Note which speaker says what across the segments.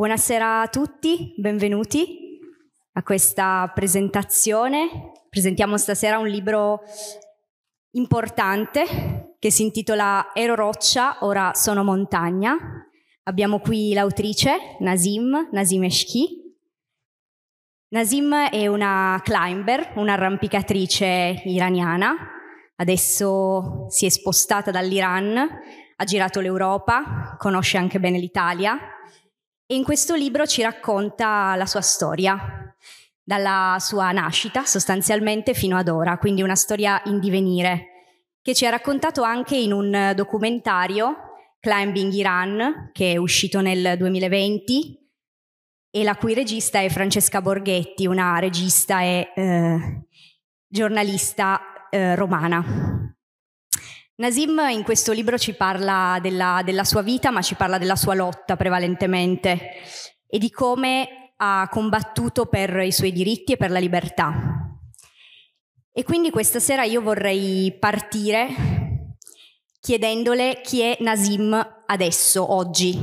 Speaker 1: Buonasera a tutti, benvenuti a questa presentazione. Presentiamo stasera un libro importante che si intitola Ero roccia, ora sono montagna. Abbiamo qui l'autrice Nazim, Nazim Eshki. Nazim è una climber, un'arrampicatrice iraniana. Adesso si è spostata dall'Iran, ha girato l'Europa, conosce anche bene l'Italia, e in questo libro ci racconta la sua storia, dalla sua nascita sostanzialmente fino ad ora, quindi una storia in divenire, che ci ha raccontato anche in un documentario, Climbing Iran, che è uscito nel 2020 e la cui regista è Francesca Borghetti, una regista e eh, giornalista eh, romana. Nasim in questo libro ci parla della, della, sua vita, ma ci parla della sua lotta prevalentemente e di come ha combattuto per i suoi diritti e per la libertà. E quindi questa sera io vorrei partire chiedendole chi è Nasim adesso, oggi,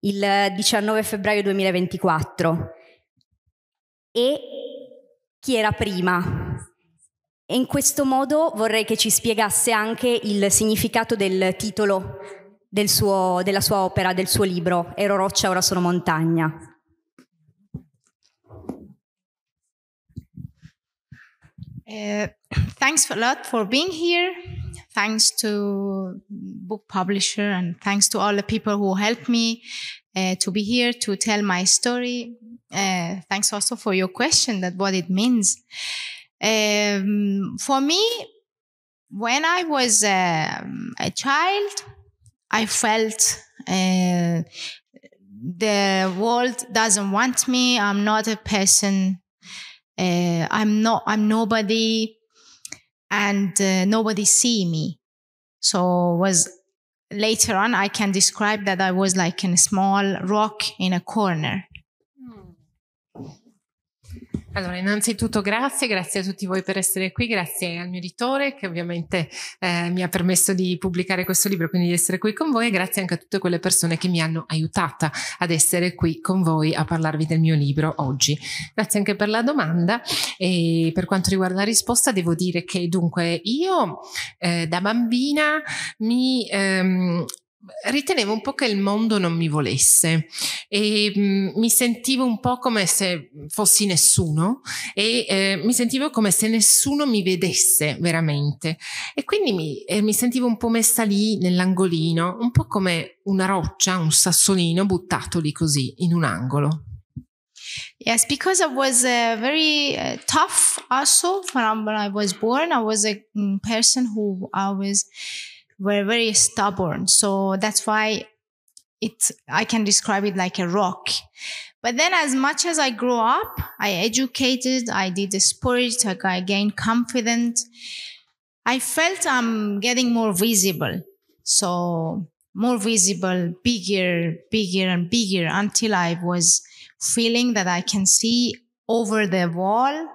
Speaker 1: il 19 febbraio 2024, e chi era prima, e in questo modo vorrei che ci spiegasse anche il significato del titolo del suo, della sua opera, del suo libro, Ero roccia, ora sono montagna.
Speaker 2: Uh, thanks a lot for being here. Thanks to book publisher and thanks to all the people who helped me uh, to be here to tell my story. Uh, thanks also for your question that what it means. Um, for me, when I was um, a child, I felt uh, the world doesn't want me. I'm not a person. Uh, I'm not. I'm nobody, and uh, nobody see me. So was later on I can describe that I was like a small rock in a corner.
Speaker 3: Allora, innanzitutto grazie, grazie a tutti voi per essere qui, grazie al mio editore che ovviamente eh, mi ha permesso di pubblicare questo libro, quindi di essere qui con voi e grazie anche a tutte quelle persone che mi hanno aiutata ad essere qui con voi a parlarvi del mio libro oggi. Grazie anche per la domanda e per quanto riguarda la risposta devo dire che dunque io eh, da bambina mi... Ehm, ritenevo un po' che il mondo non mi volesse e mh, mm, mi sentivo un po' come se fossi nessuno e eh, mi sentivo come se nessuno mi vedesse veramente e quindi mi, eh, mi sentivo un po' messa lì nell'angolino, un po' come una roccia, un sassolino buttato lì così in un angolo.
Speaker 2: Yes, because I was uh, very uh, tough also when I, when I was born. I was a mm, person who I was were very stubborn. So that's why it, I can describe it like a rock. But then as much as I grew up, I educated, I did the sport, I gained confidence. I felt I'm getting more visible. So more visible, bigger, bigger and bigger until I was feeling that I can see over the wall,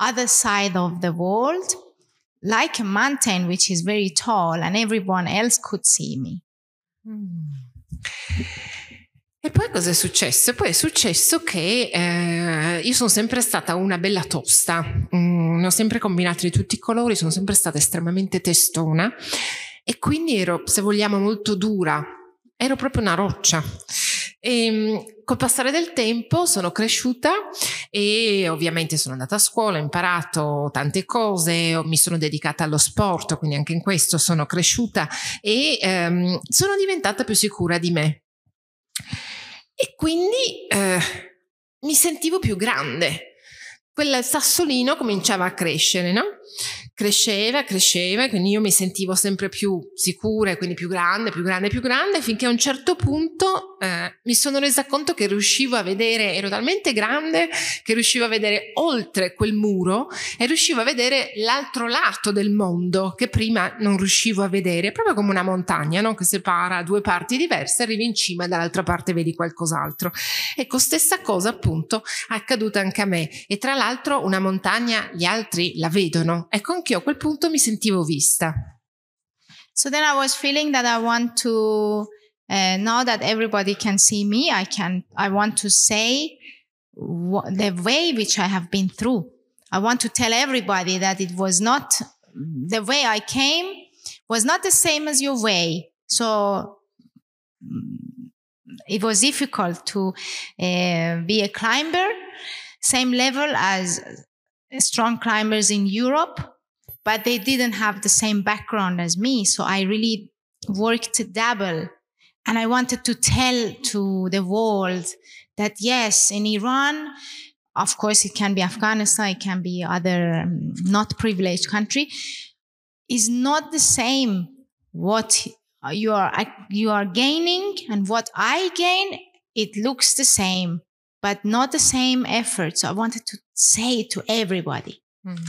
Speaker 2: other side of the world. like a mountain which is very tall and everyone else could see me.
Speaker 3: E poi cosa è successo? Poi è successo che eh, io sono sempre stata una bella tosta, mm, ne ho sempre combinate di tutti i colori, sono sempre stata estremamente testona e quindi ero, se vogliamo, molto dura, ero proprio una roccia. E, ehm, col passare del tempo sono cresciuta e ovviamente sono andata a scuola, ho imparato tante cose, mi sono dedicata allo sport, quindi anche in questo sono cresciuta e ehm, sono diventata più sicura di me. E quindi eh, mi sentivo più grande. Quel sassolino cominciava a crescere, no? cresceva, cresceva, quindi io mi sentivo sempre più sicura e quindi più grande, più grande, più grande, finché a un certo punto eh, mi sono resa conto che riuscivo a vedere, ero talmente grande che riuscivo a vedere oltre quel muro e riuscivo a vedere l'altro lato del mondo che prima non riuscivo a vedere, proprio come una montagna no? che separa due parti diverse, arrivi in cima e dall'altra parte vedi qualcos'altro. Ecco, stessa cosa appunto è accaduta anche a me e tra l'altro una montagna gli altri la vedono. Ecco, che io a quel punto mi sentivo vista.
Speaker 2: So then I was feeling that I want to uh, eh, now that everybody can see me, I can I want to say wh- the way which I have been through. I want to tell everybody that it was not the way I came was not the same as your way. So it was difficult to uh, be a climber, same level as strong climbers in Europe but they didn't have the same background as me. So I really worked to double. And I wanted to tell to the world that yes, in Iran, of course, it can be Afghanistan, it can be other um, not privileged country, is not the same what you are you are gaining and what I gain. It looks the same, but not
Speaker 3: the same effort. So I wanted to say to everybody. Mm-hmm.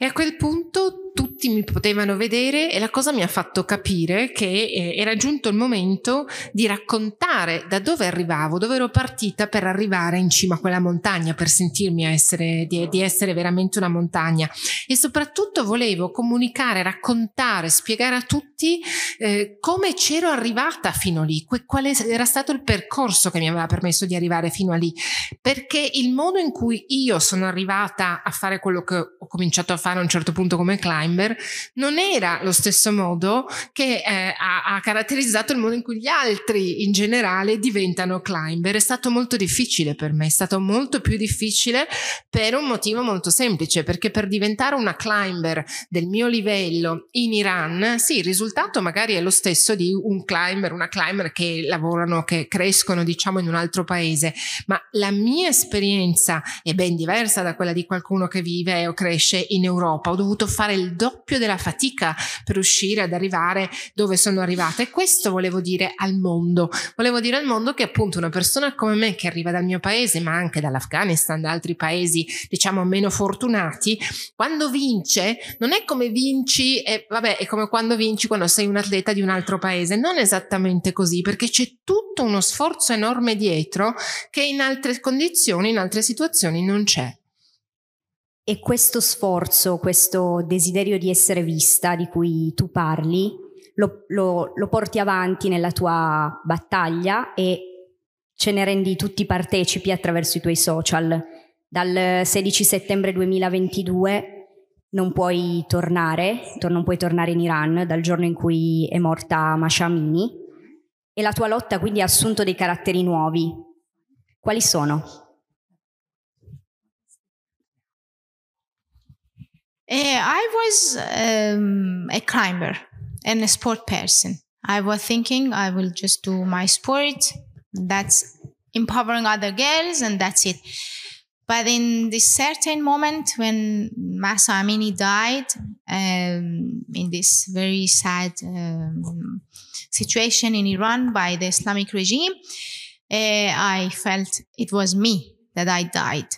Speaker 3: E a quel punto tutti mi potevano vedere e la cosa mi ha fatto capire che eh, era giunto il momento di raccontare da dove arrivavo, dove ero partita per arrivare in cima a quella montagna, per sentirmi essere, di, di essere veramente una montagna e soprattutto volevo comunicare, raccontare, spiegare a tutti eh, come c'ero arrivata fino lì, quale era stato il percorso che mi aveva permesso di arrivare fino a lì, perché il modo in cui io sono arrivata a fare quello che ho cominciato a fare a un certo punto come classe, Steinberg non era lo stesso modo che eh, ha, ha, caratterizzato il modo in cui gli altri in generale diventano climber. È stato molto difficile per me, è stato molto più difficile per un motivo molto semplice, perché per diventare una climber del mio livello in Iran, sì, il risultato magari è lo stesso di un climber, una climber che lavorano, che crescono diciamo in un altro paese, ma la mia esperienza è ben diversa da quella di qualcuno che vive o cresce in Europa. Ho dovuto fare il doppio della fatica per uscire ad arrivare dove sono arrivata. E questo volevo dire al mondo. Volevo dire al mondo che appunto una persona come me che arriva dal mio paese, ma anche dall'Afghanistan, da altri paesi diciamo meno fortunati, quando vince non è come vinci e vabbè, è come quando vinci quando sei un atleta di un altro paese, non esattamente così, perché c'è tutto uno sforzo enorme dietro che in altre
Speaker 1: condizioni, in altre situazioni non c'è. E questo sforzo, questo desiderio di essere vista di cui tu parli, lo, lo, lo porti avanti nella tua battaglia e ce ne rendi tutti partecipi attraverso i tuoi social. Dal 16 settembre 2022 non puoi tornare, non puoi tornare in Iran dal giorno in cui è morta Mashamini e la tua lotta quindi ha assunto dei caratteri nuovi. Quali sono?
Speaker 2: Uh, I was um, a climber and a sport person. I was thinking I will just do my sport. That's empowering other girls, and that's it. But in this certain moment when Masa Amini died, um, in this very sad um, situation in Iran by the Islamic regime, uh, I felt it was me that I died.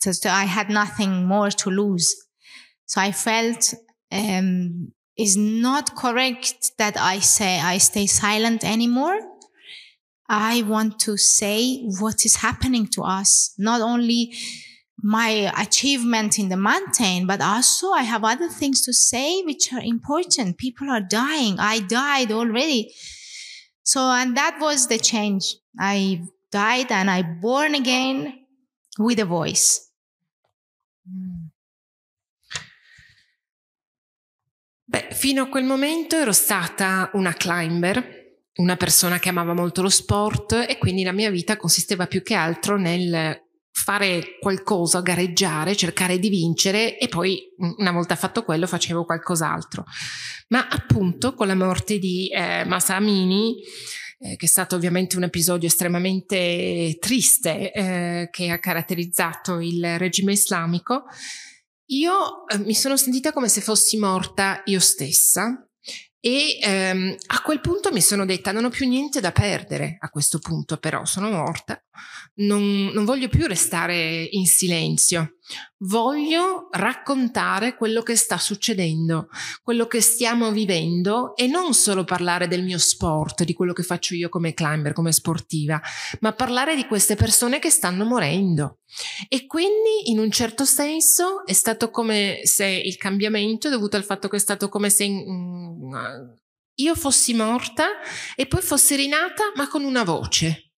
Speaker 2: So, so I had nothing more to lose so I felt um, is not correct that I say I stay silent anymore. I want to say what is happening to us, not only my achievement in the mountain, but also I have other things to say which are important. People are dying. I died already. So, and that was the change. I died and I born
Speaker 3: again with a voice. Beh, fino a quel momento ero stata una climber, una persona che amava molto lo sport e quindi la mia vita consisteva più che altro nel fare qualcosa, gareggiare, cercare di vincere e poi una volta fatto quello facevo qualcos'altro. Ma appunto con la morte di eh, Amini, eh, che è stato ovviamente un episodio estremamente triste eh, che ha caratterizzato il regime islamico, io eh, mi sono sentita come se fossi morta io stessa e ehm, a quel punto mi sono detta non ho più niente da perdere, a questo punto però sono morta, non, non voglio più restare in silenzio. Voglio raccontare quello che sta succedendo, quello che stiamo vivendo e non solo parlare del mio sport, di quello che faccio io come climber, come sportiva, ma parlare di queste persone che stanno morendo. E quindi in un certo senso è stato come se il cambiamento è dovuto al fatto che è stato come se mm, io fossi morta e poi fossi rinata ma con una voce.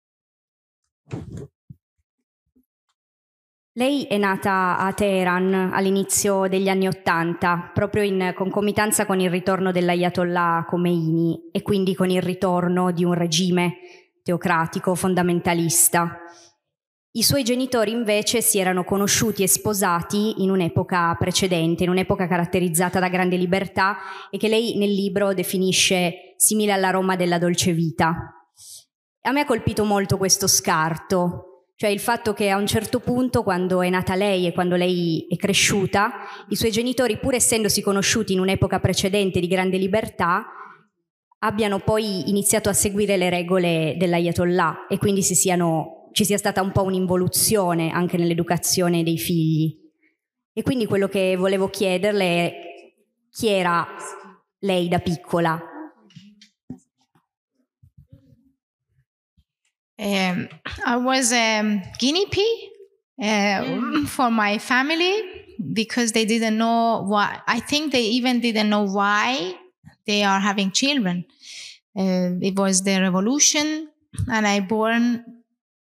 Speaker 1: Lei è nata a Teheran all'inizio degli anni Ottanta, proprio in concomitanza con il ritorno dell'Ayatollah Khomeini e quindi con il ritorno di un regime teocratico fondamentalista. I suoi genitori invece si erano conosciuti e sposati in un'epoca precedente, in un'epoca caratterizzata da grande libertà e che lei nel libro definisce simile alla Roma della dolce vita. A me ha colpito molto questo scarto, cioè il fatto che a un certo punto, quando è nata lei e quando lei è cresciuta, i suoi genitori, pur essendosi conosciuti in un'epoca precedente di grande libertà, abbiano poi iniziato a seguire le regole dell'Ayatollah e quindi si siano, ci sia stata un po' un'involuzione anche nell'educazione dei figli. E quindi quello che volevo chiederle è chi era lei da piccola Um, I was a um, guinea
Speaker 2: pig uh, mm. for my family because they didn't know why. I think they even didn't know why they are having children. Uh, it was the revolution, and I born.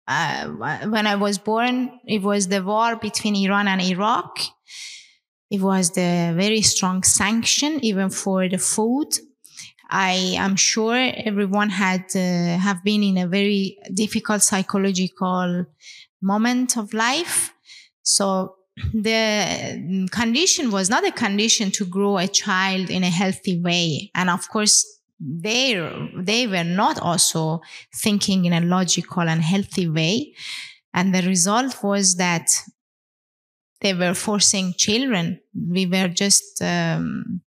Speaker 2: Uh, when I was born, it was the war between Iran and Iraq. It was the very strong sanction, even for the food I am sure everyone had uh, have been in a very difficult psychological moment of life. So the condition was not a condition to grow a child in a healthy way. And of course, they, they were not also thinking in a logical and healthy way. And the result was that they were forcing children. We were just, um,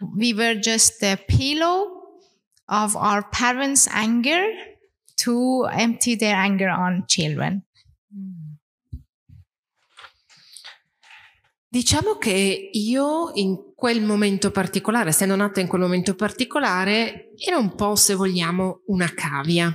Speaker 2: We were just the pillow of our parents' anger to empty their anger on children.
Speaker 3: Diciamo che io in quel momento particolare, essendo nata in quel momento particolare, era un po', se vogliamo, una cavia.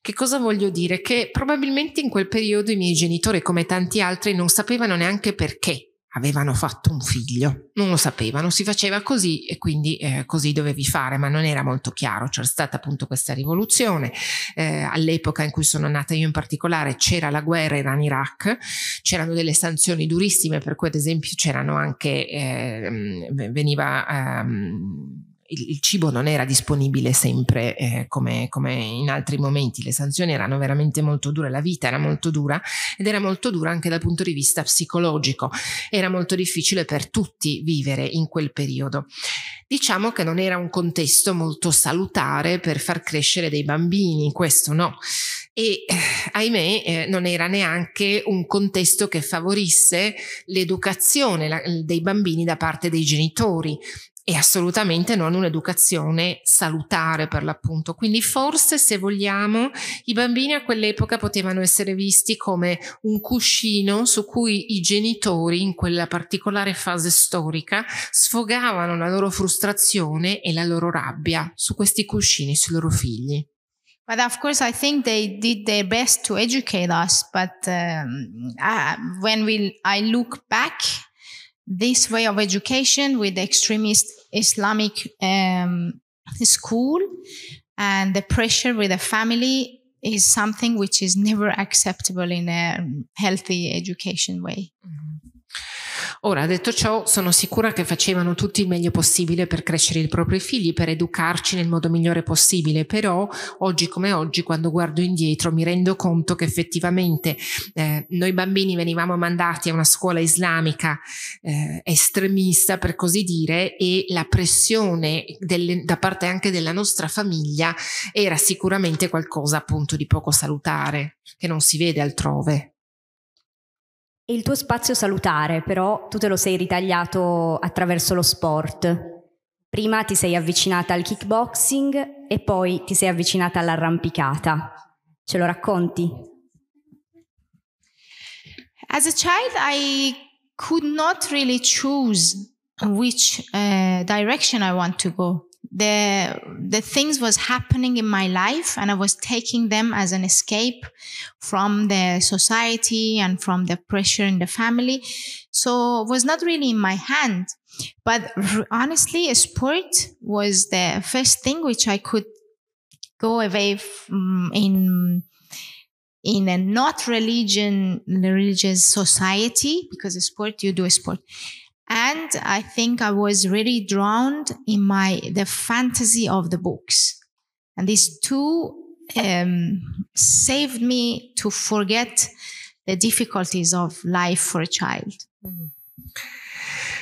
Speaker 3: Che cosa voglio dire? Che probabilmente in quel periodo i miei genitori, come tanti altri, non sapevano neanche perché avevano fatto un figlio, non lo sapevano, si faceva così e quindi eh, così dovevi fare, ma non era molto chiaro, c'era stata appunto questa rivoluzione, eh, all'epoca in cui sono nata io in particolare c'era la guerra in iraq c'erano delle sanzioni durissime per cui ad esempio c'erano anche, eh, mm, veniva... Ehm, il, il, cibo non era disponibile sempre eh, come, come, in altri momenti, le sanzioni erano veramente molto dure, la vita era molto dura ed era molto dura anche dal punto di vista psicologico, era molto difficile per tutti vivere in quel periodo. Diciamo che non era un contesto molto salutare per far crescere dei bambini, questo no. E eh, ahimè eh, non era neanche un contesto che favorisse l'educazione la, dei bambini da parte dei genitori e assolutamente non un'educazione salutare per l'appunto. Quindi forse se vogliamo i bambini a quell'epoca potevano essere visti come un cuscino su cui i genitori in quella particolare fase storica sfogavano la loro frustrazione e la loro rabbia su questi cuscini, sui loro figli.
Speaker 2: But of course, I think they did their best to educate us. But um, uh, when we, I look back this way of education with the extremist Islamic um, school and the pressure with the family is something which is never acceptable in a healthy education way.
Speaker 3: Mm. Ora, detto ciò, sono sicura che facevano tutti il meglio possibile per crescere i propri figli, per educarci nel modo migliore possibile, però oggi come oggi, quando guardo indietro, mi rendo conto che effettivamente eh, noi bambini venivamo mandati a una scuola islamica eh, estremista, per così dire, e la pressione delle, da parte anche della nostra famiglia era sicuramente qualcosa appunto di poco salutare, che non si vede altrove
Speaker 1: il tuo spazio salutare, però, tu te lo sei ritagliato attraverso lo sport. Prima ti sei avvicinata al kickboxing e poi ti sei avvicinata all'arrampicata. Ce lo racconti?
Speaker 2: As a child I could not really choose which uh, direction I want to go. the the things was happening in my life and i was taking them as an escape from the society and from the pressure in the family so was not really in my hand but honestly sport was the first thing which i could go away mm, in in a not religion religious society because sport you do a sport and I think I was really drowned in my, the fantasy of the books. And these two um, saved me to forget
Speaker 3: the difficulties of life for a child. Mm-hmm.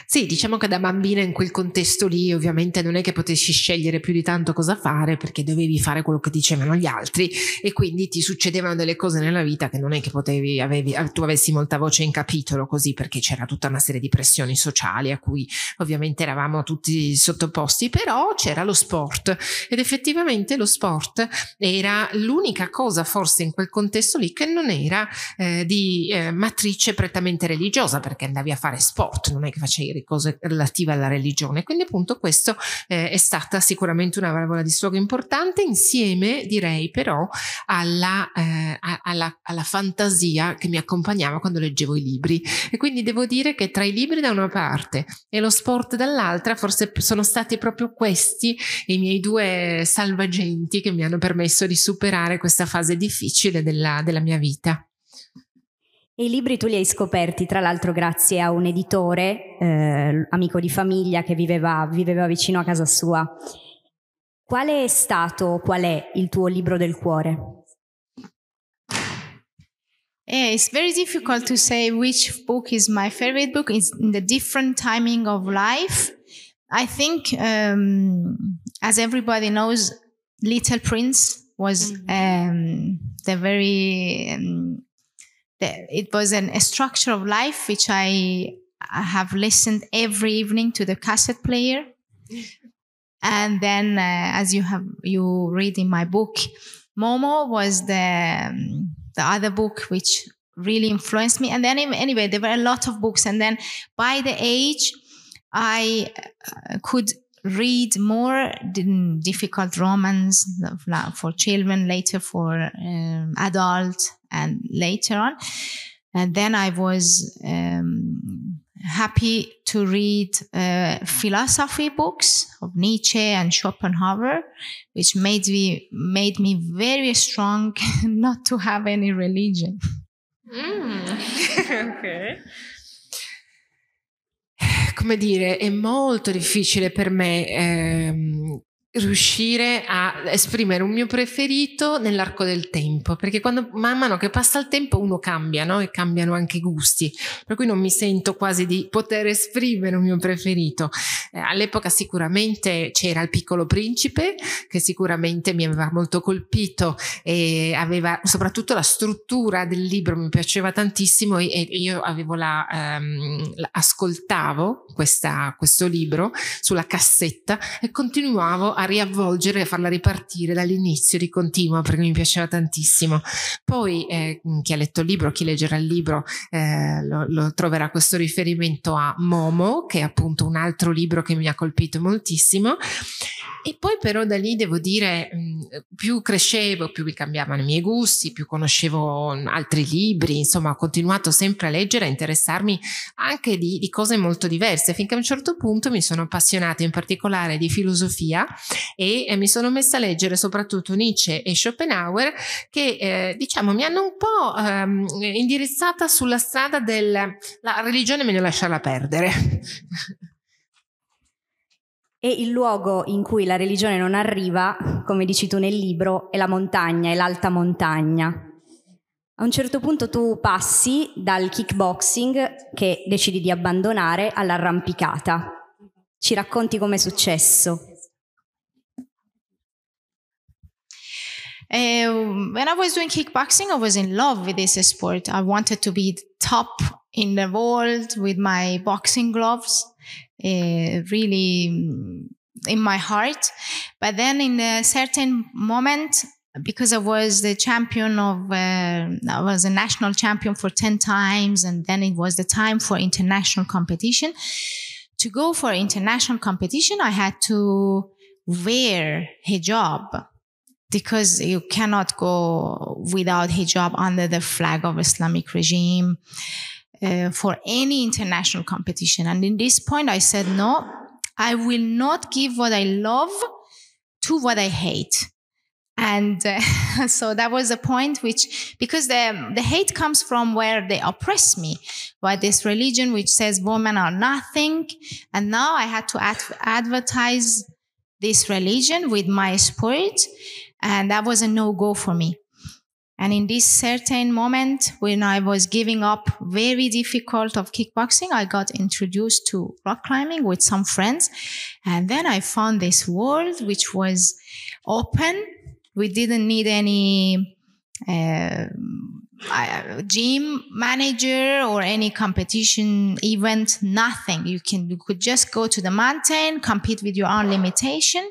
Speaker 3: Sì, diciamo che da bambina in quel contesto lì ovviamente non è che potessi scegliere più di tanto cosa fare perché dovevi fare quello che dicevano gli altri e quindi ti succedevano delle cose nella vita che non è che potevi, avevi, tu avessi molta voce in capitolo così perché c'era tutta una serie di pressioni sociali a cui ovviamente eravamo tutti sottoposti, però c'era lo sport ed effettivamente lo sport era l'unica cosa forse in quel contesto lì che non era eh, di eh, matrice prettamente religiosa perché andavi a fare sport, non è che facevi saperi, cose relative alla religione. Quindi appunto questo eh, è stata sicuramente una valvola di sfogo importante insieme direi però alla, eh, alla, alla, fantasia che mi accompagnava quando leggevo i libri. E quindi devo dire che tra i libri da una parte e lo sport dall'altra forse sono stati proprio questi i miei due salvagenti che mi hanno permesso di superare questa fase difficile della, della mia vita.
Speaker 1: E i libri tu li hai scoperti, tra l'altro, grazie a un editore, eh, amico di famiglia che viveva, viveva vicino a casa sua. Qual è stato, qual è il tuo libro del cuore?
Speaker 2: Yeah, it's very difficult to say which book is my favorite book. It's in the different timing of life. I think, um, as everybody knows, Little Prince was mm-hmm. um, the very um, it was an, a structure of life which I, I have listened every evening to the cassette player. And then, uh, as you have you read in my book, Momo was the um, the other book which really influenced me. And then, anyway, there were a lot of books. And then, by the age, I uh, could read more difficult romans for children, later for um, adult, and later on. And then I was um, happy to read uh, philosophy books of Nietzsche and Schopenhauer, which made me made me very strong not to have any religion.
Speaker 3: Mm. okay. come dire, è molto difficile per me ehm, riuscire a esprimere un mio preferito nell'arco del tempo, perché quando man mano che passa il tempo uno cambia, no? E cambiano anche i gusti, per cui non mi sento quasi di poter esprimere un mio preferito. Eh, all'epoca sicuramente c'era il piccolo principe, che sicuramente mi aveva molto colpito e aveva soprattutto la struttura del libro mi piaceva tantissimo e, e io avevo la, ehm, la ascoltavo questa, questo libro sulla cassetta e continuavo a riavvolgere e farla ripartire dall'inizio di continuo perché mi piaceva tantissimo. Poi eh, chi ha letto il libro, chi leggerà il libro eh, lo, lo, troverà questo riferimento a Momo che è appunto un altro libro che mi ha colpito moltissimo e poi però da lì devo dire più crescevo, più mi cambiavano i miei gusti, più conoscevo altri libri, insomma ho continuato sempre a leggere, a interessarmi anche di, di cose molto diverse finché a un certo punto mi sono appassionata in particolare di filosofia e eh, mi sono messa a leggere soprattutto Nietzsche e Schopenhauer che eh, diciamo mi hanno un po' ehm,
Speaker 1: indirizzata
Speaker 3: sulla strada della
Speaker 1: religione meglio lasciarla perdere. E il luogo in cui la religione non arriva, come dici tu nel libro, è la montagna, è l'alta montagna. A un certo punto tu passi dal kickboxing, che decidi di abbandonare, all'arrampicata. Ci racconti com'è successo.
Speaker 2: Um, when I was doing kickboxing, I was in love with this sport. I wanted to be top in the world with my boxing gloves, uh, really mm, in my heart. But then, in a certain moment, because I was the champion of, uh, I was a national champion for 10 times, and then it was the time for international competition. To go for international competition, I had to wear hijab because you cannot go without hijab under the flag of Islamic regime uh, for any international competition. And in this point, I said, no, I will not give what I love to what I hate. And uh, so that was the point which, because the, the hate comes from where they oppress me by this religion, which says women are nothing. And now I had to ad- advertise this religion with my spirit and that was a no go for me. And in this certain moment when I was giving up very difficult of kickboxing, I got introduced to rock climbing with some friends. And then I found this world which was open. We didn't need any uh, gym manager or any competition event, nothing. You can, you could just go to the mountain, compete with your own limitation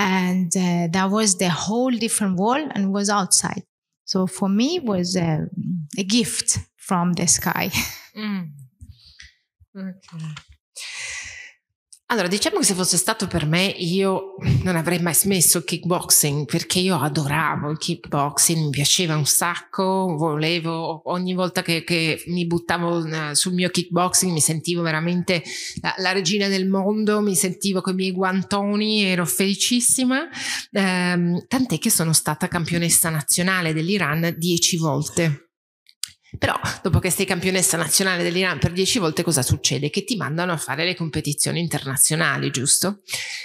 Speaker 2: and uh, that was the whole different world and was outside so for me it was a, uh, a gift from the sky mm. okay
Speaker 3: Allora, diciamo che se fosse stato per me, io non avrei mai smesso il kickboxing perché io adoravo il kickboxing, mi piaceva un sacco, volevo, ogni volta che, che mi buttavo eh, sul mio kickboxing mi sentivo veramente la, la, regina del mondo, mi sentivo con i miei guantoni, ero felicissima, ehm, tant'è che sono stata campionessa nazionale dell'Iran dieci volte. Però dopo che sei campionessa nazionale dell'Iran per dieci volte cosa succede? Che ti mandano a fare le competizioni internazionali, giusto?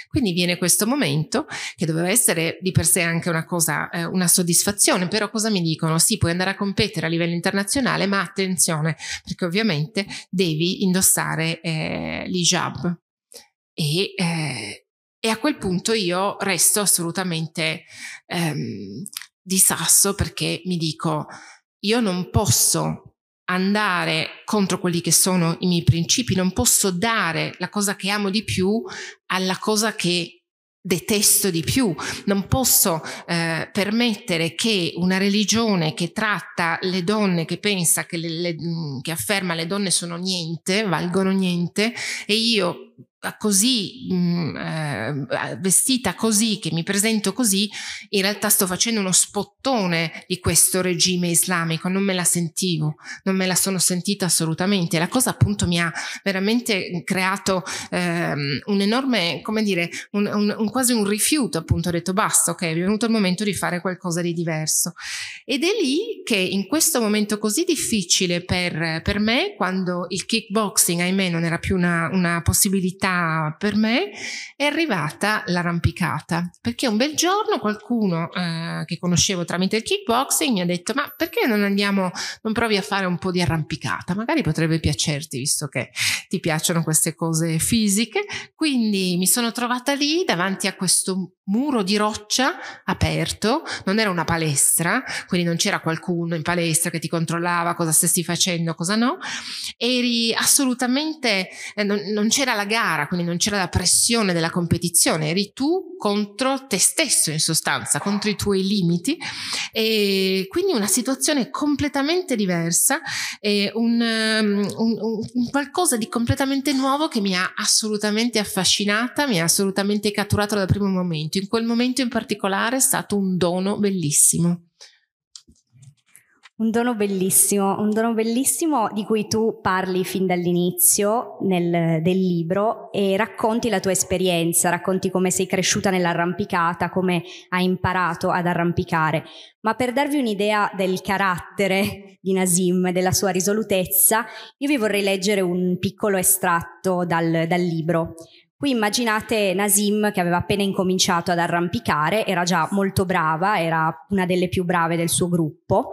Speaker 3: Quindi viene questo momento che doveva essere di per sé anche una cosa, eh, una soddisfazione, però cosa mi dicono? Sì, puoi andare a competere a livello internazionale, ma attenzione, perché ovviamente devi indossare eh, l'hijab. E, eh, e, a quel punto io resto assolutamente ehm, di sasso perché mi dico io non posso andare contro quelli che sono i miei principi, non posso dare la cosa che amo di più alla cosa che detesto di più, non posso eh, permettere che una religione che tratta le donne, che pensa che, le, le, mm, che afferma le donne sono niente, valgono niente, e io così, mh, mm, eh, vestita così, che mi presento così, in realtà sto facendo uno spottone di questo regime islamico, non me la sentivo, non me la sono sentita assolutamente. La cosa appunto mi ha veramente creato ehm, un enorme, come dire, un, un, un, quasi un rifiuto, appunto ho detto basta, ok, è venuto il momento di fare qualcosa di diverso. Ed è lì che in questo momento così difficile per, per me, quando il kickboxing, ahimè, non era più una, una possibilità, attività per me è arrivata l'arrampicata, perché un bel giorno qualcuno eh, che conoscevo tramite il kickboxing mi ha detto ma perché non andiamo, non provi a fare un po' di arrampicata, magari potrebbe piacerti visto che ti piacciono queste cose fisiche, quindi mi sono trovata lì davanti a questo muro di roccia aperto, non era una palestra, quindi non c'era qualcuno in palestra che ti controllava cosa stessi facendo, cosa no, eri assolutamente, eh, non, non, c'era la gara, quindi non c'era la pressione della competizione, eri tu contro te stesso in sostanza, contro i tuoi limiti e quindi una situazione completamente diversa e un, um, un, un qualcosa di completamente nuovo che mi ha assolutamente affascinata, mi ha assolutamente catturato dal primo momento momento, in quel momento in particolare è stato un dono bellissimo.
Speaker 1: Un dono bellissimo, un dono bellissimo di cui tu parli fin dall'inizio nel, del libro e racconti la tua esperienza, racconti come sei cresciuta nell'arrampicata, come hai imparato ad arrampicare. Ma per darvi un'idea del carattere di Nasim, della sua risolutezza, io vi vorrei leggere un piccolo estratto dal, dal libro. Qui immaginate Nasim che aveva appena incominciato ad arrampicare, era già molto brava, era una delle più brave del suo gruppo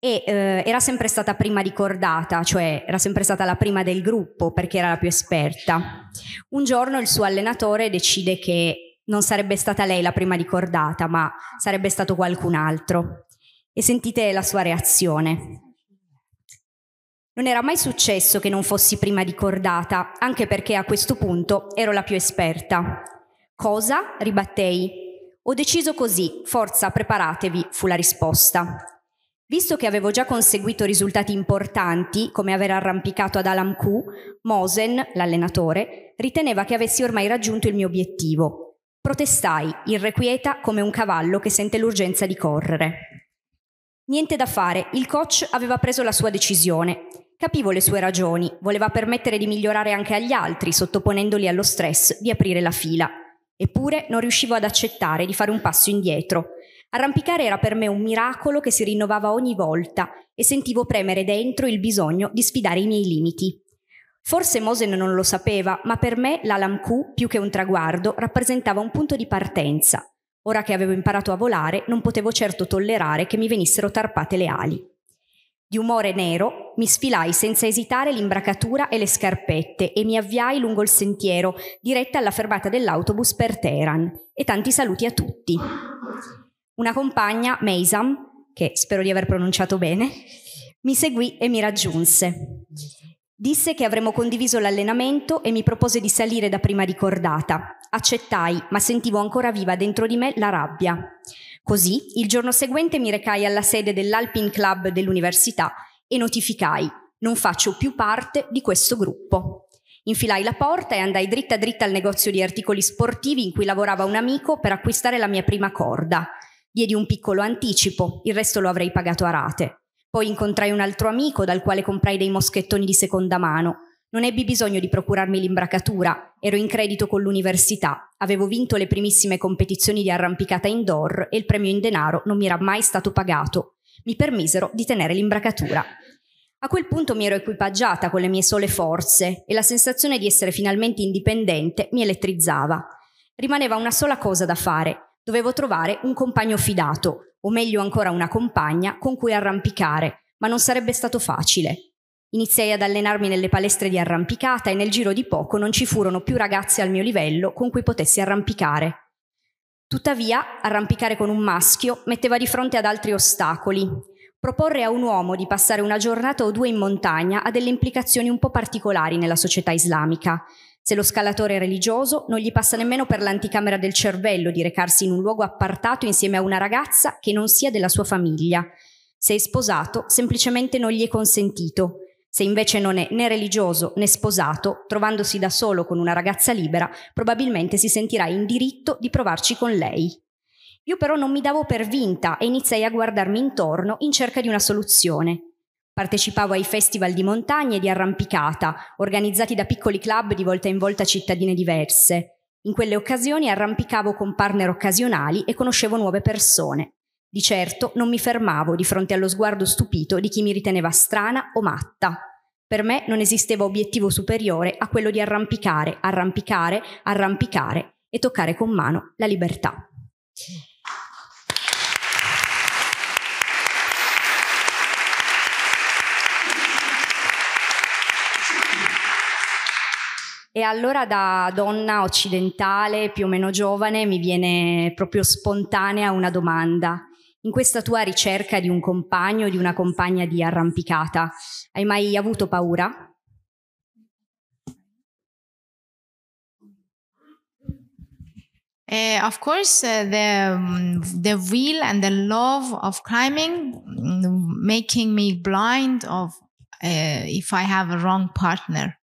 Speaker 1: e eh, era sempre stata prima ricordata, cioè era sempre stata la prima del gruppo perché era la più esperta. Un giorno il suo allenatore decide che non sarebbe stata lei la prima ricordata, ma sarebbe stato qualcun altro. E sentite la sua reazione. Non era mai successo che non fossi prima ricordata, anche perché a questo punto ero la più esperta. Cosa? ribattei. Ho deciso così, forza, preparatevi, fu la risposta. Visto che avevo già conseguito risultati importanti, come aver arrampicato ad Alam Q, Mosen, l'allenatore, riteneva che avessi ormai raggiunto il mio obiettivo. Protestai, irrequieta come un cavallo che sente l'urgenza di correre. Niente da fare, il coach aveva preso la sua decisione Capivo le sue ragioni, voleva permettere di migliorare anche agli altri, sottoponendoli allo stress di aprire la fila. Eppure non riuscivo ad accettare di fare un passo indietro. Arrampicare era per me un miracolo che si rinnovava ogni volta e sentivo premere dentro il bisogno di sfidare i miei limiti. Forse Mosen non lo sapeva, ma per me l'Alam Q, più che un traguardo, rappresentava un punto di partenza. Ora che avevo imparato a volare, non potevo certo tollerare che mi venissero tarpate le ali. Di umore nero, mi sfilai senza esitare l'imbracatura e le scarpette e mi avviai lungo il sentiero, diretta alla fermata dell'autobus per Teheran. E tanti saluti a tutti. Una compagna, Meisam, che spero di aver pronunciato bene, mi seguì e mi raggiunse. Disse che avremmo condiviso l'allenamento e mi propose di salire da prima ricordata. Accettai, ma sentivo ancora viva dentro di me la rabbia. Così, il giorno seguente mi recai alla sede dell'Alpine Club dell'università e notificai non faccio più parte di questo gruppo. Infilai la porta e andai dritta dritta al negozio di articoli sportivi in cui lavorava un amico per acquistare la mia prima corda. Diedi un piccolo anticipo, il resto lo avrei pagato a rate. Poi incontrai un altro amico dal quale comprai dei moschettoni di seconda mano. Non ebbi bisogno di procurarmi l'imbracatura, ero in credito con l'università, avevo vinto le primissime competizioni di arrampicata indoor e il premio in denaro non mi era mai stato pagato. Mi permisero di tenere l'imbracatura. A quel punto mi ero equipaggiata con le mie sole forze e la sensazione di essere finalmente indipendente mi elettrizzava. Rimaneva una sola cosa da fare, dovevo trovare un compagno fidato, o meglio ancora una compagna con cui arrampicare, ma non sarebbe stato facile. Iniziai ad allenarmi nelle palestre di arrampicata e nel giro di poco non ci furono più ragazze al mio livello con cui potessi arrampicare. Tuttavia, arrampicare con un maschio metteva di fronte ad altri ostacoli. Proporre a un uomo di passare una giornata o due in montagna ha delle implicazioni un po' particolari nella società islamica. Se lo scalatore è religioso, non gli passa nemmeno per l'anticamera del cervello di recarsi in un luogo appartato insieme a una ragazza che non sia della sua famiglia. Se è sposato, semplicemente non gli è consentito, se invece non è né religioso né sposato, trovandosi da solo con una ragazza libera, probabilmente si sentirà in diritto di provarci con lei. Io però non mi davo per vinta e iniziai a guardarmi intorno in cerca di una soluzione. Partecipavo ai festival di montagna e di arrampicata, organizzati da piccoli club di volta in volta cittadine diverse. In quelle occasioni arrampicavo con partner occasionali e conoscevo nuove persone. Di certo non mi fermavo di fronte allo sguardo stupito di chi mi riteneva strana o matta. Per me non esisteva obiettivo superiore a quello di arrampicare, arrampicare, arrampicare e toccare con mano la libertà. E allora da donna occidentale, più o meno giovane, mi viene proprio spontanea una domanda in questa tua ricerca di un compagno di una compagna di arrampicata, hai mai avuto paura? Uh, of course, uh, the mm,
Speaker 2: the will and the love of climbing mm, making me blind of uh, if I have a wrong partner.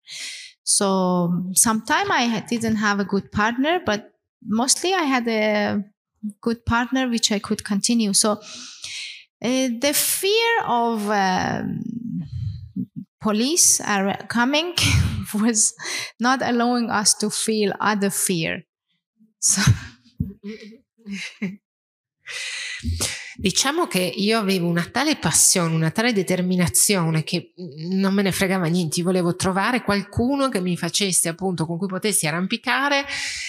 Speaker 2: So sometimes I didn't have a good partner, but mostly I had a good partner which I could continue. So uh, the fear of um, police are coming was not allowing
Speaker 3: us to feel other fear. So. Diciamo che io avevo una tale passione, una tale determinazione che mm, non me ne fregava niente, io volevo trovare qualcuno che mi facesse appunto con cui potessi arrampicare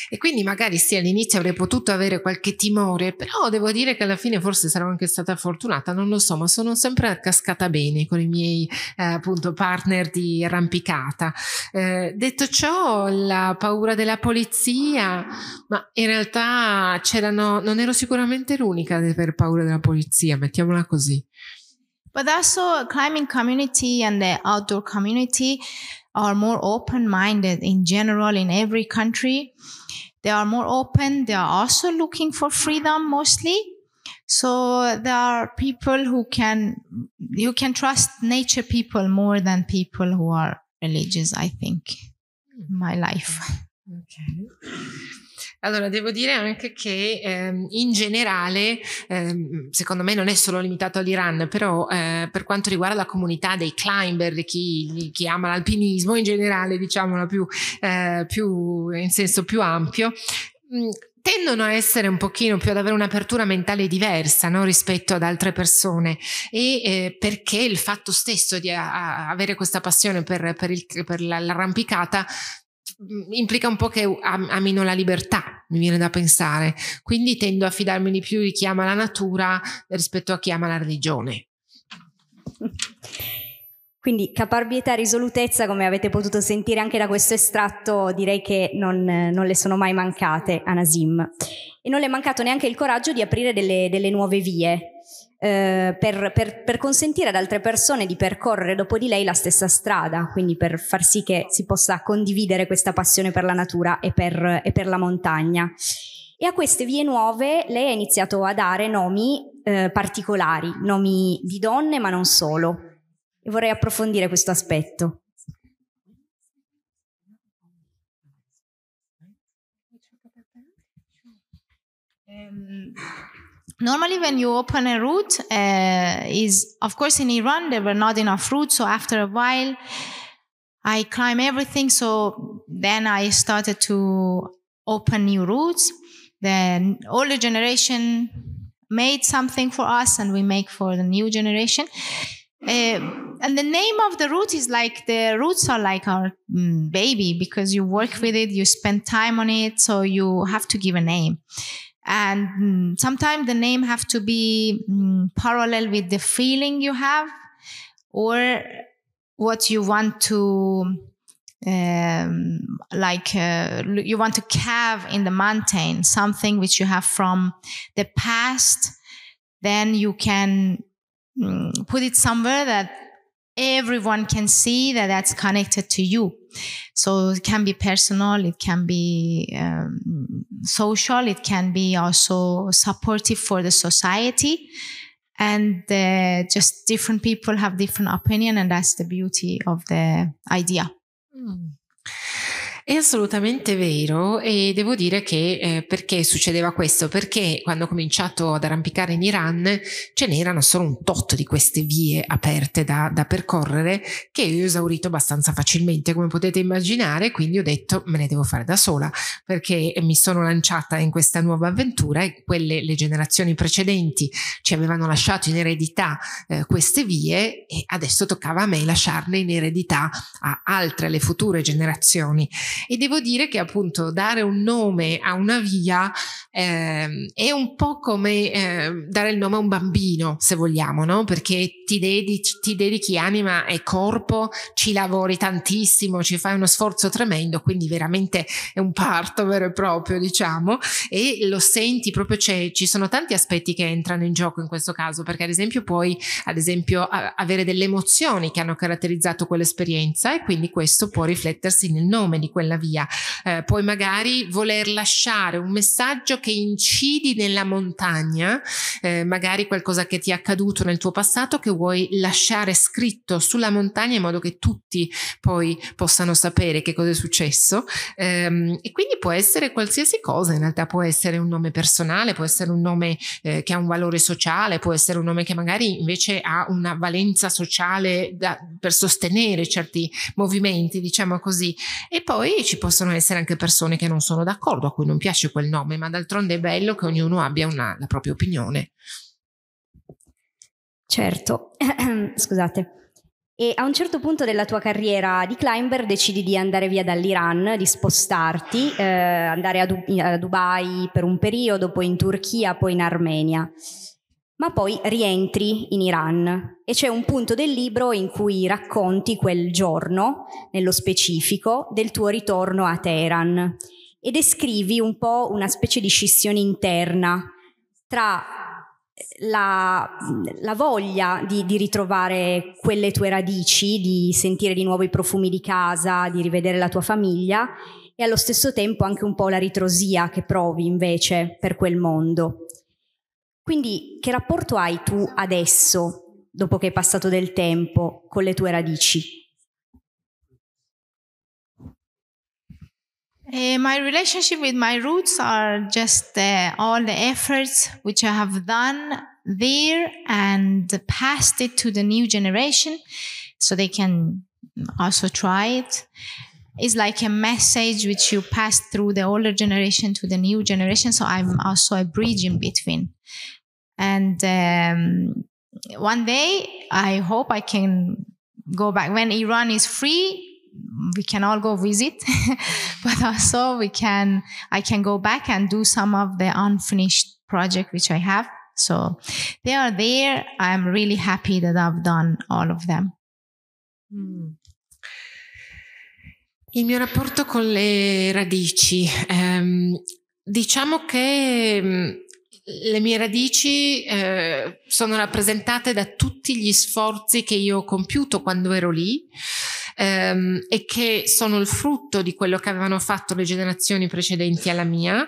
Speaker 3: e quindi magari sì all'inizio avrei potuto avere qualche timore, però devo dire che alla fine forse sarò anche stata fortunata, non lo so, ma sono sempre cascata bene con i miei eh, appunto partner di arrampicata. Eh, detto ciò, la paura della polizia, ma in realtà c'erano, non ero sicuramente l'unica ad aver paura della polizia polizia, mettiamola così. But also climbing
Speaker 2: community and the outdoor community are more open-minded in general in every country. They are more open. They are also looking for freedom mostly. So there are people who can, you can trust nature people more than people who are religious, I think, in my life.
Speaker 3: Okay. Allora, devo dire anche che ehm, in generale, ehm, secondo me non è solo limitato all'Iran, però eh, per quanto riguarda la comunità dei climber, di chi, chi, ama l'alpinismo in generale, diciamolo più, eh, più in senso più ampio, mh, mm, tendono a essere un pochino più ad avere un'apertura mentale diversa no? rispetto ad altre persone e eh, perché il fatto stesso di a, a avere questa passione per, per, il, per l'arrampicata Mm, implica un po' che amino la libertà, mi viene da pensare. Quindi tendo a fidarmi di più di chi ama la natura rispetto a chi ama la religione.
Speaker 1: Quindi caparbietà e risolutezza, come avete potuto sentire anche da questo estratto, direi che non, non, le sono mai mancate a Nasim. E non le è mancato neanche il coraggio di aprire delle, delle nuove vie. Eh, per, per, per, consentire ad altre persone di percorrere dopo di lei la stessa strada, quindi per far sì che si possa condividere questa passione per la natura e per, e per la montagna. E a queste vie nuove lei ha iniziato a dare nomi eh, particolari, nomi di donne ma non solo. E vorrei approfondire questo aspetto.
Speaker 2: Um, normally when you open a route uh, is of course in iran there were not enough routes so after a while i climb everything so then i started to open new routes then older generation made something for us and we make for the new generation uh, and the name of the route is like the roots are like our mm, baby because you work with it you spend time on it so you have to give a name and mm, sometimes the name have to be mm, parallel with the feeling you have or what you want to um, like uh, you want to carve in the mountain something which you have from the past then you can mm, put it somewhere that everyone can see that that's connected to you. So it can be personal, it can be um, social, it can be also supportive for the society. And uh, just different people have different opinion, and that's the beauty of the idea. Mm.
Speaker 3: È assolutamente vero e devo dire che eh, perché succedeva questo? Perché quando ho cominciato ad arrampicare in Iran ce n'erano solo un tot di queste vie aperte da, da percorrere che io ho esaurito abbastanza facilmente come potete immaginare, quindi ho detto me ne devo fare da sola perché mi sono lanciata in questa nuova avventura e quelle, le generazioni precedenti ci avevano lasciato in eredità eh, queste vie e adesso toccava a me lasciarle in eredità a altre, le future generazioni. E devo dire che appunto dare un nome a una via eh, è un po' come eh, dare il nome a un bambino, se vogliamo, no? Perché ti dedichi, ti dedichi anima e corpo, ci lavori tantissimo, ci fai uno sforzo tremendo, quindi veramente è un parto vero e proprio, diciamo, e lo senti proprio, cioè, ci sono tanti aspetti che entrano in gioco in questo caso, perché ad esempio puoi, ad esempio, a, avere delle emozioni che hanno caratterizzato quell'esperienza e quindi questo può riflettersi nel nome di quella quella via. Eh, poi magari voler lasciare un messaggio che incidi nella montagna, eh, magari qualcosa che ti è accaduto nel tuo passato che vuoi lasciare scritto sulla montagna in modo che tutti poi possano sapere che cosa è successo. Eh, e quindi può essere qualsiasi cosa, in realtà può essere un nome personale, può essere un nome eh, che ha un valore sociale, può essere un nome che magari invece ha una valenza sociale da, per sostenere certi movimenti, diciamo così. E poi ci possono essere anche persone che non sono d'accordo, a cui non piace quel nome, ma d'altronde è bello che ognuno abbia una, la propria
Speaker 1: opinione. Certo, scusate. E a un certo punto della tua carriera di climber decidi di andare via dall'Iran, di spostarti, eh, andare a, du- a Dubai per un periodo, poi in Turchia, poi in Armenia ma poi rientri in Iran e c'è un punto del libro in cui racconti quel giorno, nello specifico, del tuo ritorno a Teheran e descrivi un po' una specie di scissione interna tra eh, la, la voglia di, di, ritrovare quelle tue radici, di sentire di nuovo i profumi di casa, di rivedere la tua famiglia e allo stesso tempo anche un po' la ritrosia che provi invece per quel mondo. Quindi che rapporto hai tu adesso, dopo che è passato del tempo, con le tue radici?
Speaker 2: Uh, my relationship with my roots are just uh, all the efforts which I have done there and passed it to the new generation so they can also try it. It's like a message which you pass through the older generation to the new generation. So I'm also a bridge in between. And um, one day, I hope I can go back when Iran is free. We can all go visit, but also we can. I can go back and do some of the unfinished project which I have. So they are there. I'm really happy that I've done all of them.
Speaker 3: Mm. Il mio rapporto con le radici. Um, diciamo che mm, le mie radici eh, sono rappresentate da tutti gli sforzi che io ho compiuto quando ero lì ehm, e che sono il frutto di quello che avevano fatto le generazioni precedenti alla mia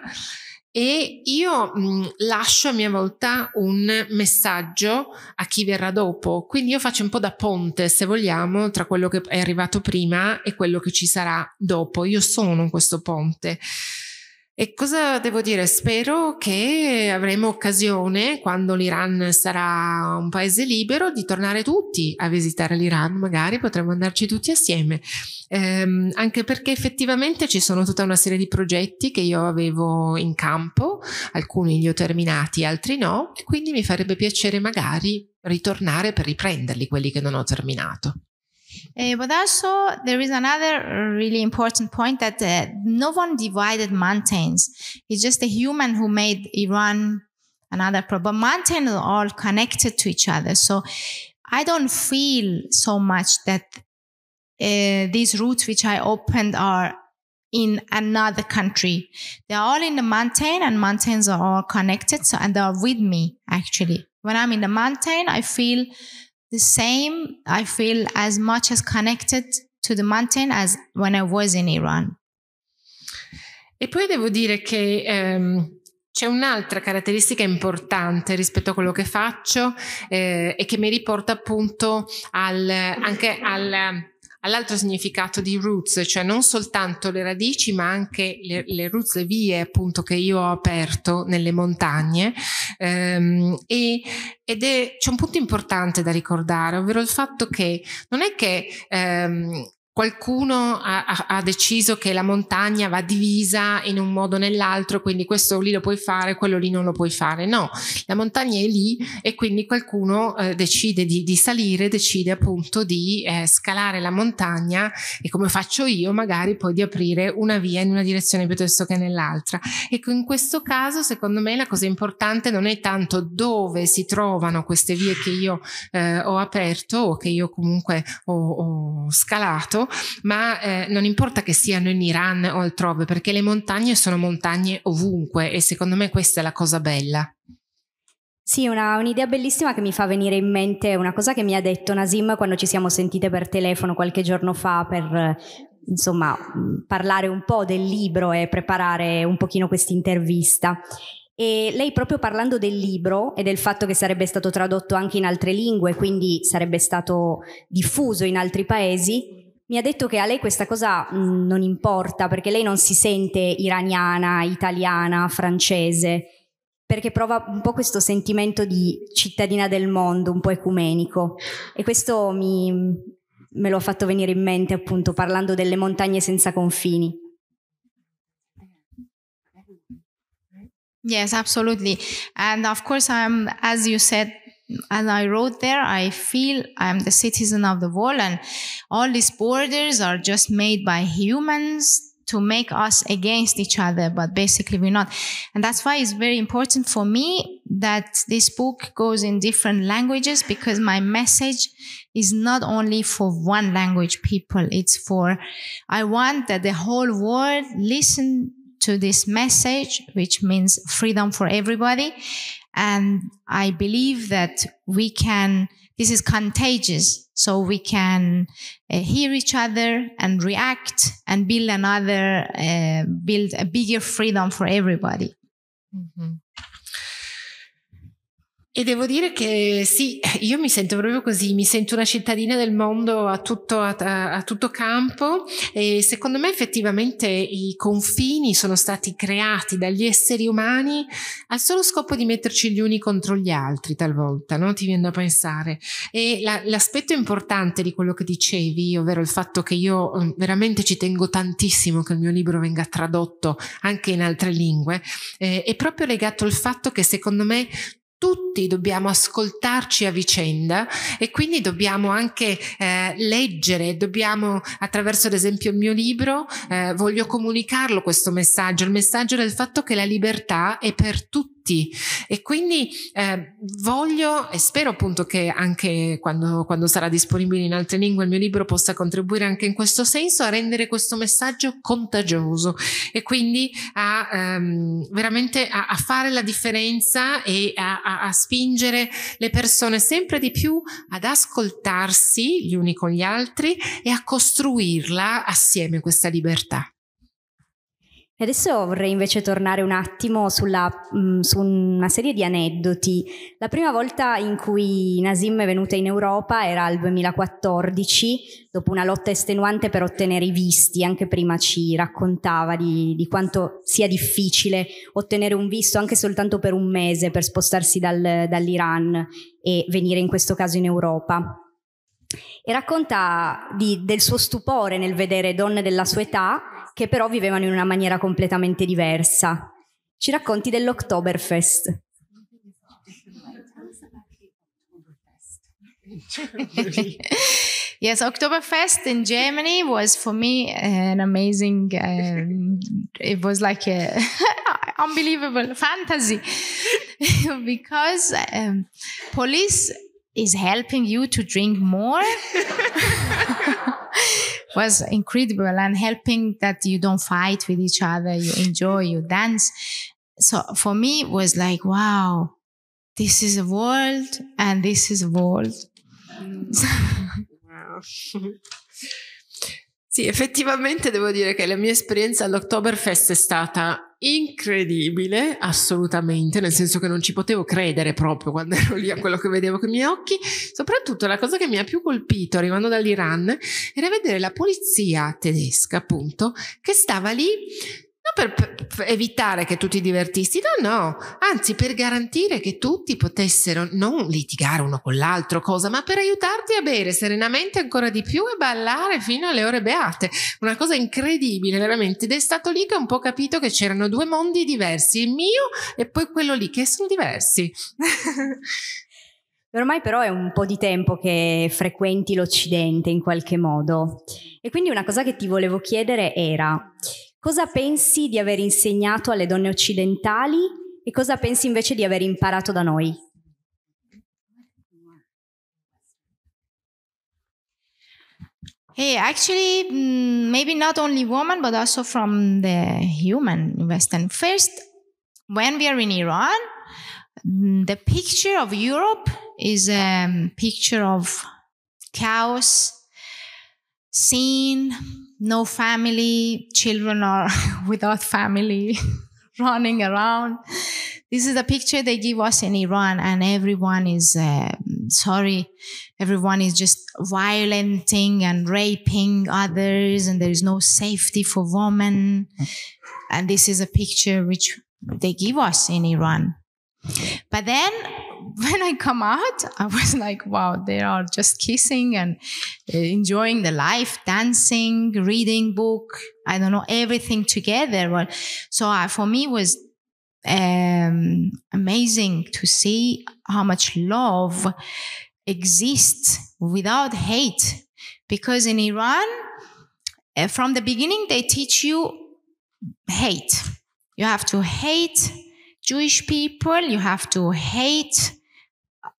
Speaker 3: e io mh, mm, lascio a mia volta un messaggio a chi verrà dopo, quindi io faccio un po' da ponte, se vogliamo, tra quello che è arrivato prima e quello che ci sarà dopo. Io sono questo ponte. E cosa devo dire? Spero che avremo occasione, quando l'Iran sarà un paese libero, di tornare tutti a visitare l'Iran, magari potremo andarci tutti assieme, ehm, anche perché effettivamente ci sono tutta una serie di progetti che io avevo in campo, alcuni li ho terminati, altri no, e quindi mi farebbe piacere magari ritornare per riprenderli, quelli che non ho terminato.
Speaker 2: Uh, but also, there is another really important point that uh, no one divided mountains. It's just a human who made Iran another problem. Mountains are all connected to each other. So I don't feel so much that uh, these routes which I opened are in another country. They're all in the mountain and mountains are all connected. So, and they're with me actually. When I'm in the mountain, I feel the same. I feel
Speaker 3: as much as
Speaker 2: connected to the mountain as when I was in Iran.
Speaker 3: E poi devo dire che ehm, c'è un'altra caratteristica importante rispetto a quello che faccio eh, e che mi riporta appunto al, anche al all'altro significato di roots, cioè non soltanto le radici, ma anche le, le roots, le vie appunto che io ho aperto nelle montagne. Um, e, ed è, c'è un punto importante da ricordare, ovvero il fatto che non è che um, qualcuno ha, ha, deciso che la montagna va divisa in un modo o nell'altro, quindi questo lì lo puoi fare, quello lì non lo puoi fare. No, la montagna è lì e quindi qualcuno eh, decide di, di, salire, decide appunto di eh, scalare la montagna e come faccio io magari poi di aprire una via in una direzione piuttosto che nell'altra. Ecco, in questo caso secondo me la cosa importante non è tanto dove si trovano queste vie che io eh, ho aperto o che io comunque ho, ho scalato, stato, ma eh, non importa che siano in Iran o altrove, perché le montagne sono montagne ovunque e secondo me questa è la cosa bella.
Speaker 1: Sì, una, un'idea bellissima che mi fa venire in mente una cosa che mi ha detto Nasim quando ci siamo sentite per telefono qualche giorno fa per insomma parlare un po' del libro e preparare un pochino questa intervista. E lei proprio parlando del libro e del fatto che sarebbe stato tradotto anche in altre lingue, quindi sarebbe stato diffuso in altri paesi, mi ha detto che a lei questa cosa mh, mm, non importa perché lei non si sente iraniana, italiana, francese, perché prova un po' questo sentimento di cittadina del mondo, un po' ecumenico. E questo mi, me lo ha fatto venire in mente appunto parlando delle montagne senza confini.
Speaker 2: Yes, absolutely. And of course, I'm, um, as you said, as I wrote there, I feel I'm the citizen of the world, and all these borders are just made by humans to make us against each other, but basically we're not. And that's why it's very important for me that this book goes in different languages because my message is not only for one language people. It's for, I want that the whole world listen to this message, which means freedom for everybody and I believe that we can, this is contagious. So we can uh, hear each other and react and build another, uh,
Speaker 3: build a bigger freedom for
Speaker 2: everybody. Mm-hmm.
Speaker 3: E devo dire che sì, eh, io mi sento proprio così, mi sento una cittadina del mondo a tutto, a, a tutto, campo e secondo me effettivamente i confini sono stati creati dagli esseri umani al solo scopo di metterci gli uni contro gli altri talvolta, no? ti viene da pensare. E la, l'aspetto importante di quello che dicevi, ovvero il fatto che io mm, veramente ci tengo tantissimo che il mio libro venga tradotto anche in altre lingue, eh, è proprio legato al fatto che secondo me tutti dobbiamo ascoltarci a vicenda e quindi dobbiamo anche eh, leggere, dobbiamo attraverso ad esempio il mio libro, eh, voglio comunicarlo questo messaggio, il messaggio del fatto che la libertà è per tutti tutti e quindi eh, voglio e spero appunto che anche quando, quando sarà disponibile in altre lingue il mio libro possa contribuire anche in questo senso a rendere questo messaggio contagioso e quindi a ehm, veramente a, a, fare la differenza e a, a, a spingere le persone sempre di più ad ascoltarsi gli uni con gli altri e a costruirla assieme questa libertà.
Speaker 1: E adesso vorrei invece tornare un attimo sulla, mh, mm, su una serie di aneddoti. La prima volta in cui Nasim è venuta in Europa era il 2014, dopo una lotta estenuante per ottenere i visti. Anche prima ci raccontava di, di quanto sia difficile ottenere un visto anche soltanto per un mese per spostarsi dal, dall'Iran e venire in questo caso in Europa e racconta di, del suo stupore nel vedere donne della sua età che però vivevano in una maniera completamente diversa. Ci racconti dell'Oktoberfest. yes,
Speaker 2: Oktoberfest in Germany was for me eh, an amazing. Um, it was like a unbelievable fantasy because um, police is helping you to drink more. was incredible and helping that you don't fight with each other, you enjoy, you dance. So for me, it was like, wow,
Speaker 3: this is a world and this is a world. Mm. wow. Sì, effettivamente devo dire che la mia esperienza all'Oktoberfest è stata incredibile, assolutamente, nel senso che non ci potevo credere proprio quando ero lì a quello che vedevo con i miei occhi. Soprattutto la cosa che mi ha più colpito arrivando dall'Iran era vedere la polizia tedesca, appunto, che stava lì non per evitare che tu ti divertissi, no, no, anzi per garantire che tutti potessero non litigare uno con l'altro, cosa, ma per aiutarti a bere serenamente ancora di più e ballare fino alle ore beate. Una cosa incredibile, veramente. Ed è stato lì che ho un po' capito che c'erano due mondi diversi, il mio e poi quello lì, che sono diversi.
Speaker 1: Ormai però è un po' di tempo che frequenti l'Occidente in qualche modo e quindi una cosa che ti volevo chiedere era Cosa pensi di aver insegnato alle donne occidentali e cosa pensi invece di aver imparato da noi?
Speaker 2: Hey, actually, mm, maybe not only women, but also from the human Western. First, when we are in Iran, mm, the picture of Europe is a mm, picture of chaos, sin, no family, children are without family, running around. This is the picture they give us in Iran, and everyone is uh, sorry. Everyone is just violenting and raping others, and there is no safety for women. And this is a picture which they give us in Iran. But then when I come out, I was like, wow, they are just kissing and uh, enjoying the life, dancing, reading book, I don't know, everything together. Well, so I, uh, for me was um, amazing to see how much love exists without hate. Because in Iran, uh, from the beginning, they teach you hate. You have to hate Jewish people, you have to hate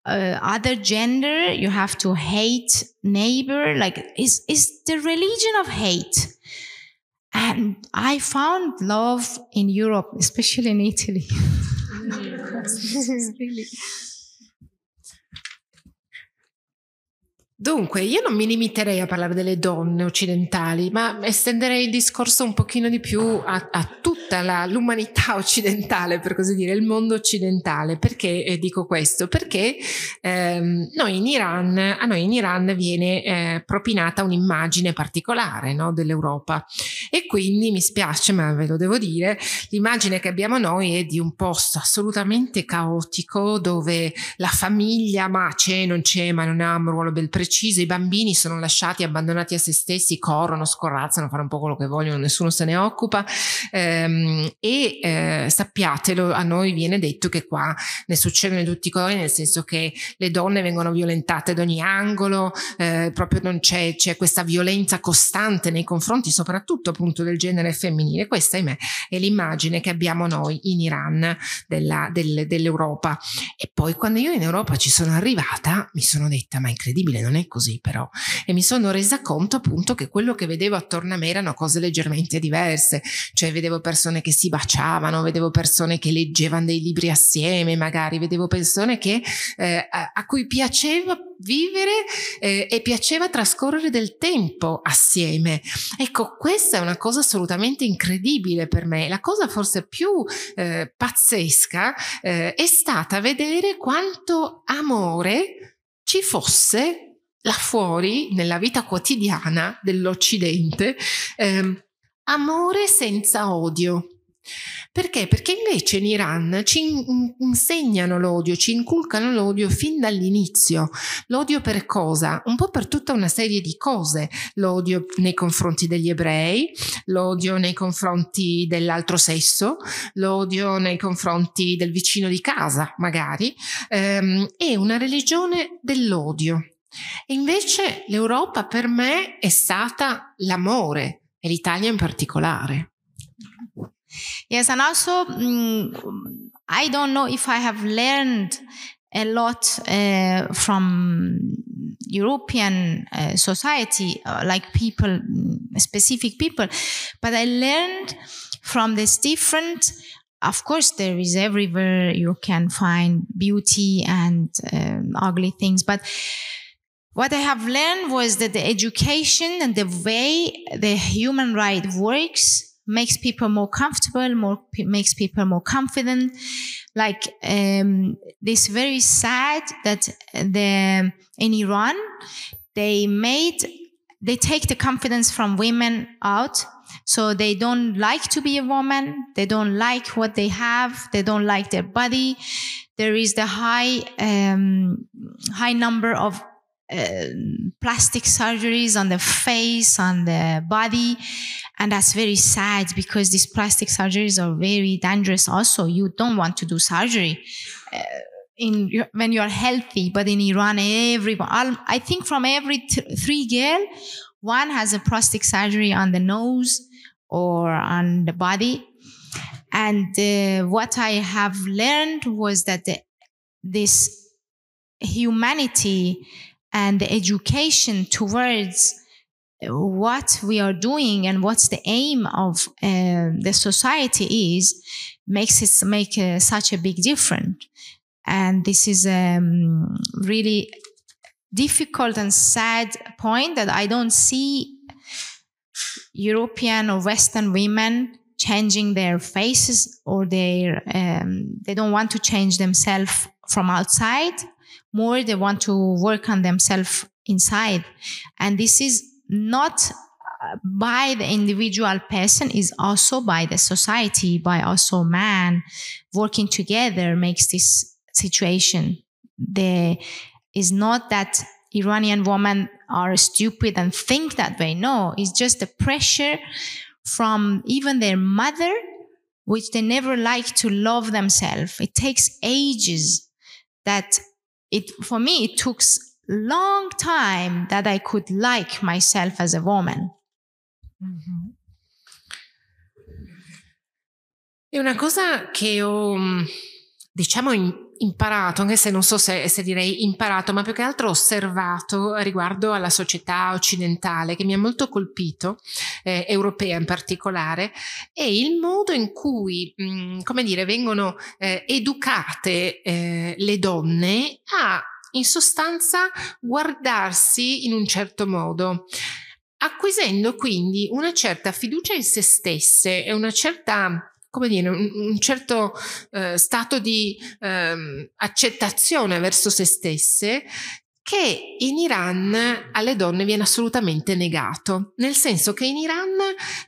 Speaker 2: uh, other gender you have to hate neighbor like is is the religion of hate and i found love in europe especially in italy
Speaker 3: Dunque, io non mi limiterei a parlare delle donne occidentali, ma estenderei il discorso un pochino di più a, a tutta la, l'umanità occidentale, per così dire, il mondo occidentale. Perché eh, dico questo? Perché ehm, noi in Iran, a noi in Iran viene eh, propinata un'immagine particolare no, dell'Europa e quindi mi spiace, ma ve lo devo dire, l'immagine che abbiamo noi è di un posto assolutamente caotico dove la famiglia, ma c'è, non c'è, ma non ha un ruolo del precedente, preciso, i bambini sono lasciati abbandonati a se stessi, corrono, scorrazzano, fanno un po' quello che vogliono, nessuno se ne occupa ehm, e eh, sappiatelo, a noi viene detto che qua ne succedono tutti i colori, nel senso che le donne vengono violentate ad ogni angolo, eh, proprio non c'è, c'è questa violenza costante nei confronti soprattutto appunto del genere femminile. Questa ahimè, è l'immagine che abbiamo noi in Iran della, del, dell'Europa. E poi quando io in Europa ci sono arrivata mi sono detta ma incredibile, non è è così però. E mi sono resa conto appunto che quello che vedevo attorno a me erano cose leggermente diverse, cioè vedevo persone che si baciavano, vedevo persone che leggevano dei libri assieme, magari vedevo persone che, eh, a, a, cui piaceva vivere eh, e piaceva trascorrere del tempo assieme. Ecco, questa è una cosa assolutamente incredibile per me. La cosa forse più eh, pazzesca eh, è stata vedere quanto amore ci fosse là fuori, nella vita quotidiana dell'Occidente, eh, amore senza odio. Perché? Perché invece in Iran ci insegnano l'odio, ci inculcano l'odio fin dall'inizio. L'odio per cosa? Un po' per tutta una serie di cose. L'odio nei confronti degli ebrei, l'odio nei confronti dell'altro sesso, l'odio nei confronti del vicino di casa, magari. Ehm, è una religione dell'odio. E invece l'Europa per me è stata l'amore, e l'Italia in particolare.
Speaker 2: Yes, and also mm, I don't know if I have learned a lot uh, from European uh, society, uh, like people, specific people, but I learned from this different. Of course, there is everywhere you can find beauty and um, ugly things, but What I have learned was that the education and the way the human right works makes people more comfortable, more makes people more confident. Like um, this, very sad that the in Iran they made they take the confidence from women out. So they don't like to be a woman. They don't like what they have. They don't like their body. There is the high um, high number of um, plastic surgeries on the face, on the body. And that's very sad because these plastic surgeries are very dangerous. Also, you don't want to do surgery. Uh, in, when you are healthy, but in Iran, everyone, I think from every th- three girl, one has a plastic surgery on the nose or on the body. And uh, what I have learned was that the, this humanity and the education towards what we are doing and what's the aim of uh, the society is makes it make uh, such a big difference and this is a um, really difficult and sad point that i don't see european or western women changing their faces or their um, they don't want to change themselves from outside more they want to work on themselves inside. And this is not uh, by the individual person is also by the society, by also man working together makes this situation. There is not that Iranian women are stupid and think that way. No, it's just the pressure from even their mother, which they never like to love themselves. It takes ages that it, for me, it took long time that I could like
Speaker 3: myself as a woman. Mm-hmm. E una cosa che ho, mm, diciamo, imparato, anche se non so se, se, direi imparato, ma più che altro osservato riguardo alla società occidentale che mi ha molto colpito, eh, europea in particolare, è il modo in cui, mh, mm, come dire, vengono eh, educate eh, le donne a in sostanza guardarsi in un certo modo acquisendo quindi una certa fiducia in se stesse e una certa come dire, un, un certo eh, stato di eh, accettazione verso se stesse che in Iran alle donne viene assolutamente negato, nel senso che in Iran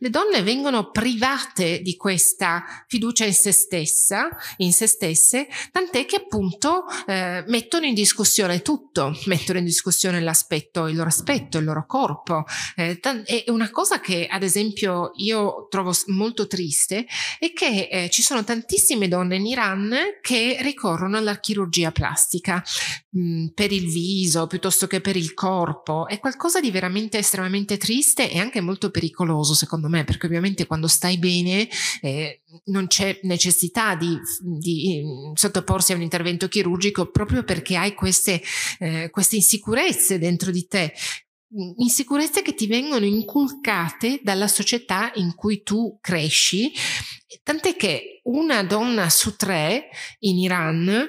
Speaker 3: le donne vengono private di questa fiducia in se, stessa, in se stesse, tant'è che appunto eh, mettono in discussione tutto, mettono in discussione l'aspetto, il loro aspetto, il loro corpo. Eh, è una cosa che ad esempio io trovo molto triste è che eh, ci sono tantissime donne in Iran che ricorrono alla chirurgia plastica mh, mm, per il viso, sorriso piuttosto che per il corpo, è qualcosa di veramente estremamente triste e anche molto pericoloso secondo me, perché ovviamente quando stai bene eh, non c'è necessità di, di, mm, sottoporsi a un intervento chirurgico proprio perché hai queste, eh, queste insicurezze dentro di te mm, insicurezze che ti vengono inculcate dalla società in cui tu cresci, tant'è che una donna su tre in Iran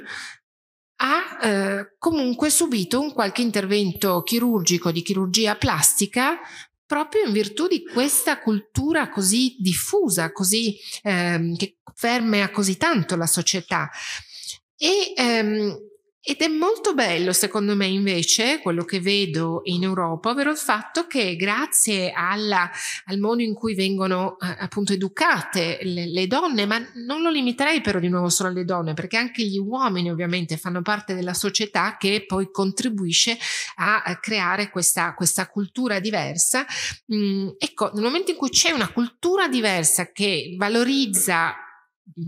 Speaker 3: ha eh, comunque subito un qualche intervento chirurgico di chirurgia plastica proprio in virtù di questa cultura così diffusa, così, ehm, che permea così tanto la società. E ehm, ed è molto bello, secondo me, invece, quello che vedo in Europa, ovvero il fatto che grazie alla, al modo in cui vengono eh, appunto educate le, le, donne, ma non lo limiterei però di nuovo solo alle donne, perché anche gli uomini ovviamente fanno parte della società che poi contribuisce a, a creare questa, questa, cultura diversa. Mm, ecco, nel momento in cui c'è una cultura diversa che valorizza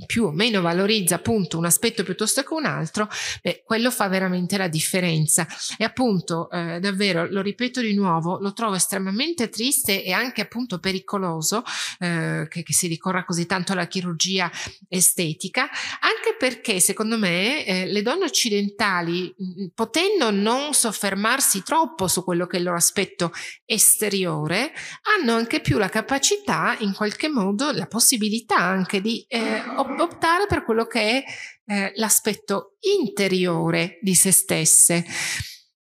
Speaker 3: più o meno valorizza appunto un aspetto piuttosto che un altro, beh, quello fa veramente la differenza. E appunto, eh, davvero, lo ripeto di nuovo, lo trovo estremamente triste e anche appunto pericoloso eh, che, che, si ricorra così tanto alla chirurgia estetica, anche perché secondo me eh, le donne occidentali, mm, mm, potendo non soffermarsi troppo su quello che è il loro aspetto esteriore, hanno anche più la capacità, in qualche modo, la possibilità anche di eh, optare per quello che è eh, l'aspetto interiore di se stesse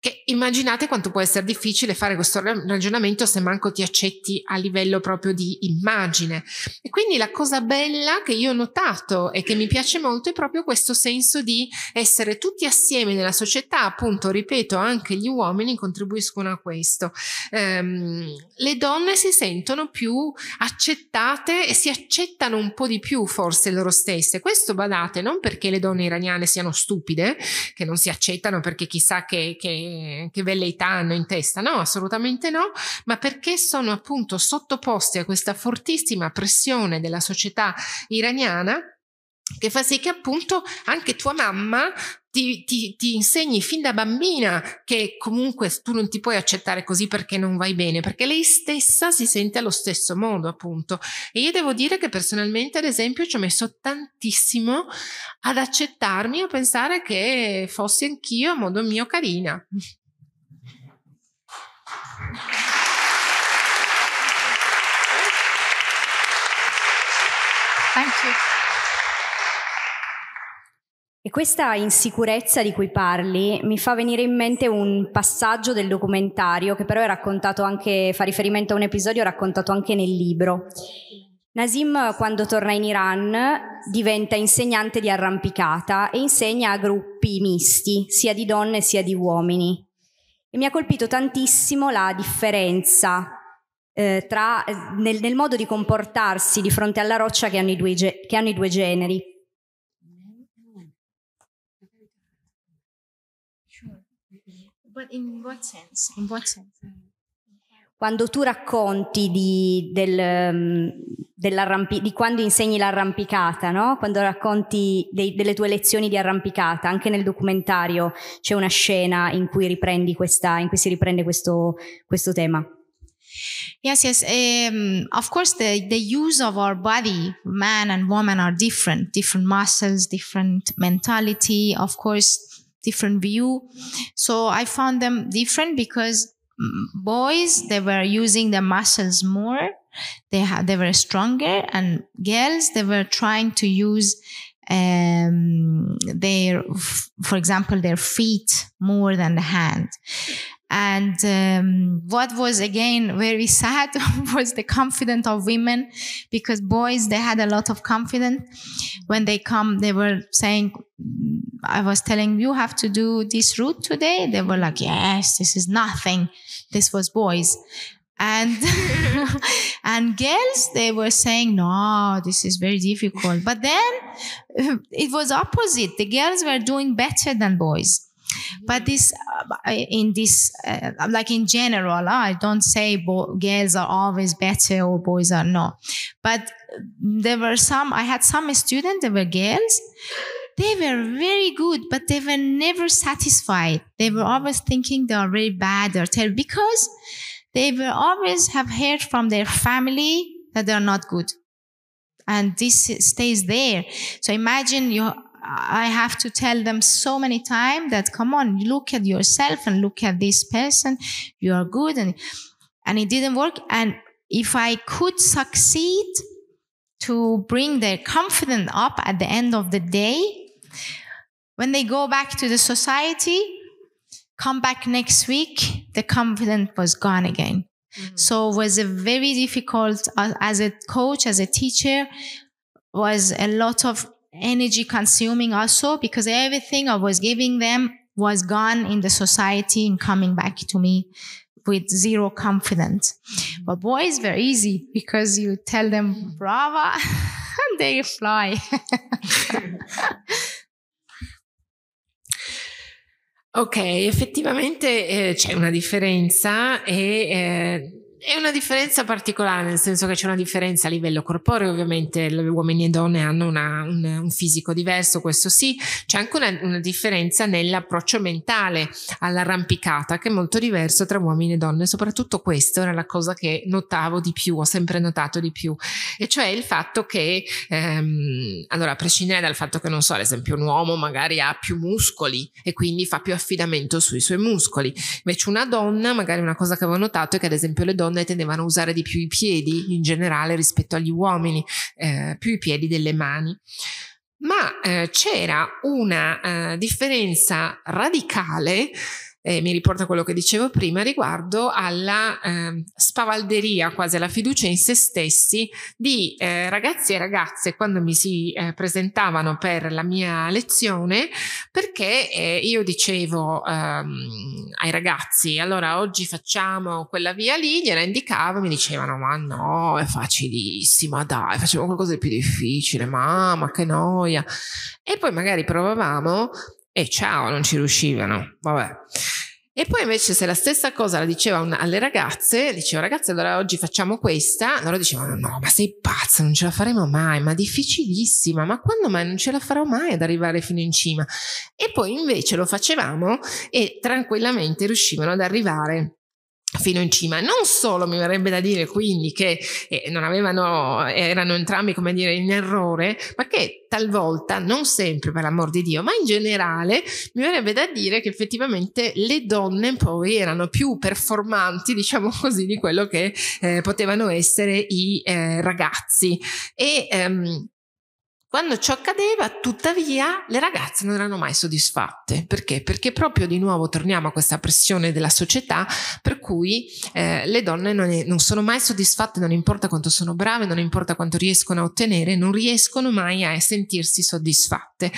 Speaker 3: che immaginate quanto può essere difficile fare questo ragionamento se manco ti accetti a livello proprio di immagine. E quindi la cosa bella che io ho notato e che mi piace molto è proprio questo senso di essere tutti assieme nella società, appunto, ripeto, anche gli uomini contribuiscono a questo. Ehm, le donne si sentono più accettate e si accettano un po' di più forse loro stesse. Questo badate, non perché le donne iraniane siano stupide, che non si accettano perché chissà che, che che, velleità hanno in testa, no, assolutamente no, ma perché sono appunto sottoposti a questa fortissima pressione della società iraniana che fa sì che appunto anche tua mamma ti, ti, ti, insegni fin da bambina che comunque tu non ti puoi accettare così perché non vai bene, perché lei stessa si sente allo stesso modo, appunto. E io devo dire che personalmente, ad esempio, ci ho messo tantissimo ad accettarmi e pensare che fossi anch'io a modo mio carina.
Speaker 1: Thank you. E questa insicurezza di cui parli mi fa venire in mente un passaggio del documentario che però è raccontato anche, fa riferimento a un episodio raccontato anche nel libro. Nasim quando torna in Iran diventa insegnante di arrampicata e insegna a gruppi misti, sia di donne sia di uomini. E mi ha colpito tantissimo la differenza eh, tra, nel, nel, modo di comportarsi di fronte alla roccia che hanno i due, che hanno i due generi
Speaker 2: in buon senso. In buon senso.
Speaker 1: Quando tu racconti di, del, mm, di quando insegni l'arrampicata, no? quando racconti dei, delle tue lezioni di arrampicata, anche nel documentario c'è una scena in cui, riprendi questa, in cui si riprende questo, questo tema.
Speaker 2: Yes, yes. Um, of course, the, the use of our body, man and woman, are different, different muscles, different mentality. Of course, different view. So I found them different because boys they were using their muscles more. They had they were stronger, and girls they were trying to use um, their, for example, their feet more than the hand. And um, what was again very sad was the confidence of women because boys, they had a lot of confidence. When they come, they were saying, I was telling you have to do this route today. They were like, yes, this is nothing. This was boys. And, and girls, they were saying, no, this is very difficult. But then it was opposite. The girls were doing better than boys. Mm-hmm. But this, uh, in this, uh, like in general, I don't say bo- girls are always better or boys are not. But there were some, I had some students, they were girls. They were very good, but they were never satisfied. They were always thinking they are very bad or terrible because they were always have heard from their family that they are not good and this stays there so imagine you I have to tell them so many times that, come on, look at yourself and look at this person. You are good. And, and it didn't work. And if I could succeed to bring their confidence up at the end of the day, when they go back to the society, come back next week, the confidence was gone again. Mm-hmm. So it was a very difficult uh, as a coach, as a teacher, was a lot of energy consuming also because everything I was giving them was gone in the society and coming back to me with zero confidence. Mm-hmm. But boys very easy because you tell them brava and they
Speaker 3: fly. ok, effettivamente eh, c'è una differenza e eh, È una differenza particolare, nel senso che c'è una differenza a livello corporeo, ovviamente uomini e donne hanno una, un, un, fisico diverso, questo sì, c'è anche una, una, differenza nell'approccio mentale all'arrampicata che è molto diverso tra uomini e donne, soprattutto questa era la cosa che notavo di più, ho sempre notato di più, e cioè il fatto che, ehm, allora a prescindere dal fatto che non so, ad esempio un uomo magari ha più muscoli e quindi fa più affidamento sui suoi muscoli, invece una donna, magari una cosa che avevo notato è che ad esempio le donne donne tendevano a usare di più i piedi in generale rispetto agli uomini, eh, più i piedi delle mani. Ma eh, c'era una eh, differenza radicale eh, mi riporta quello che dicevo prima, riguardo alla eh, spavalderia, quasi alla fiducia in se stessi di eh, ragazzi e ragazze quando mi si eh, presentavano per la mia lezione, perché eh, io dicevo ehm, ai ragazzi, allora oggi facciamo quella via lì, gliela indicavo, mi dicevano, ma no, è facilissima, dai, facciamo qualcosa di più difficile, mamma, che noia. E poi magari provavamo e ciao, non ci riuscivano. Vabbè. E poi invece se la stessa cosa la diceva una, alle ragazze, diceva ragazze allora oggi facciamo questa, loro dicevano no ma sei pazza, non ce la faremo mai, ma difficilissima, ma quando mai non ce la farò mai ad arrivare fino in cima. E poi invece lo facevamo e tranquillamente riuscivano ad arrivare fino in cima. Non solo mi verrebbe da dire quindi che eh, non avevano, erano entrambi come dire in errore, ma che talvolta, non sempre per l'amor di Dio, ma in generale mi verrebbe da dire che effettivamente le donne poi erano più performanti, diciamo così, di quello che eh, potevano essere i eh, ragazzi. E ehm, quando ciò accadeva, tuttavia, le ragazze non erano mai soddisfatte. Perché? Perché proprio di nuovo torniamo a questa pressione della società per cui eh, le donne non, è, non, sono mai soddisfatte, non importa quanto sono brave, non importa quanto riescono a ottenere, non riescono mai a sentirsi soddisfatte.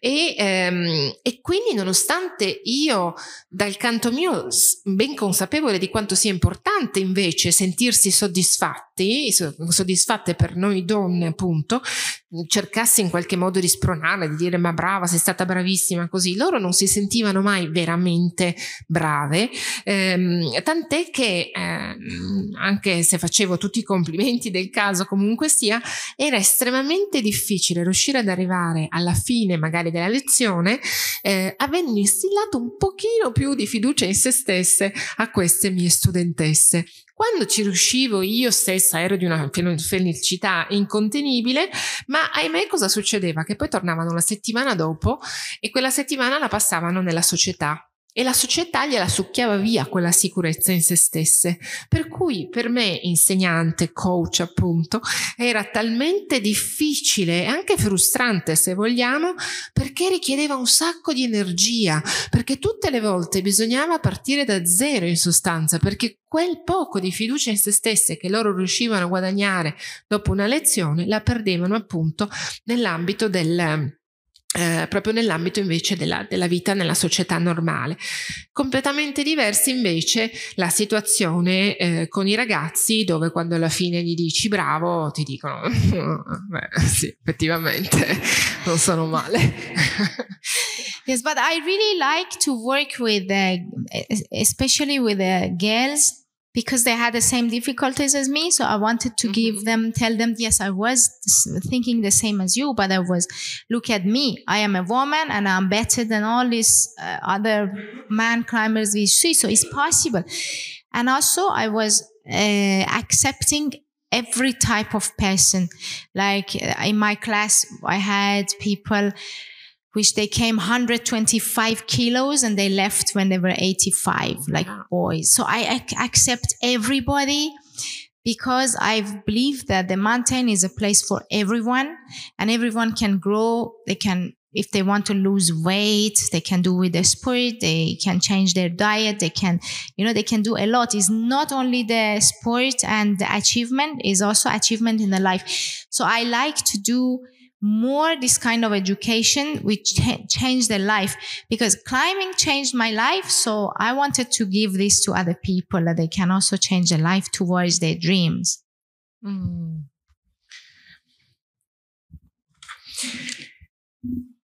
Speaker 3: E, ehm, e quindi nonostante io dal canto mio, ben consapevole di quanto sia importante invece sentirsi soddisfatti, soddisfatte per noi donne appunto, cercare cercasse in qualche modo di spronarla, di dire ma brava, sei stata bravissima, così. Loro non si sentivano mai veramente brave, ehm, tant'è che ehm, anche se facevo tutti i complimenti del caso comunque sia, era estremamente difficile riuscire ad arrivare alla fine magari della lezione eh, avendo instillato un pochino più di fiducia in se stesse a queste mie studentesse. Quando ci riuscivo io stessa ero di una felicità incontenibile, ma ahimè cosa succedeva? Che poi tornavano la settimana dopo e quella settimana la passavano nella società e la società gliela succhiava via quella sicurezza in se stesse. Per cui per me, insegnante, coach appunto, era talmente difficile e anche frustrante se vogliamo, perché richiedeva un sacco di energia, perché tutte le volte bisognava partire da zero in sostanza, perché quel poco di fiducia in se stesse che loro riuscivano a guadagnare dopo una lezione la perdevano appunto nell'ambito del eh, proprio nell'ambito invece della, della, vita nella società normale. Completamente diversa invece la situazione eh, con i ragazzi dove quando alla fine gli dici bravo ti dicono beh sì effettivamente non sono male.
Speaker 2: yes but I really like to work with uh, especially with the eh, girls because they had the same difficulties as me. So I wanted to mm-hmm. give them, tell them, yes, I was thinking the same as you, but I was, look at me. I am a woman and I'm better than all these uh, other man climbers we see. So it's possible. And also I was uh, accepting every type of person. Like uh, in my class, I had people which they came 125 kilos and they left when they were 85, like boys. So I ac- accept everybody because I believe that the mountain is a place for everyone and everyone can grow. They can, if they want to lose weight, they can do with their sport. They can change their diet. They can, you know, they can do a lot. It's not only the sport and the achievement is also achievement in the life. So I like to do more this kind of education which ch- changed their life because climbing changed my life so i wanted to give this to other people that they can also change their life
Speaker 3: towards their dreams mm.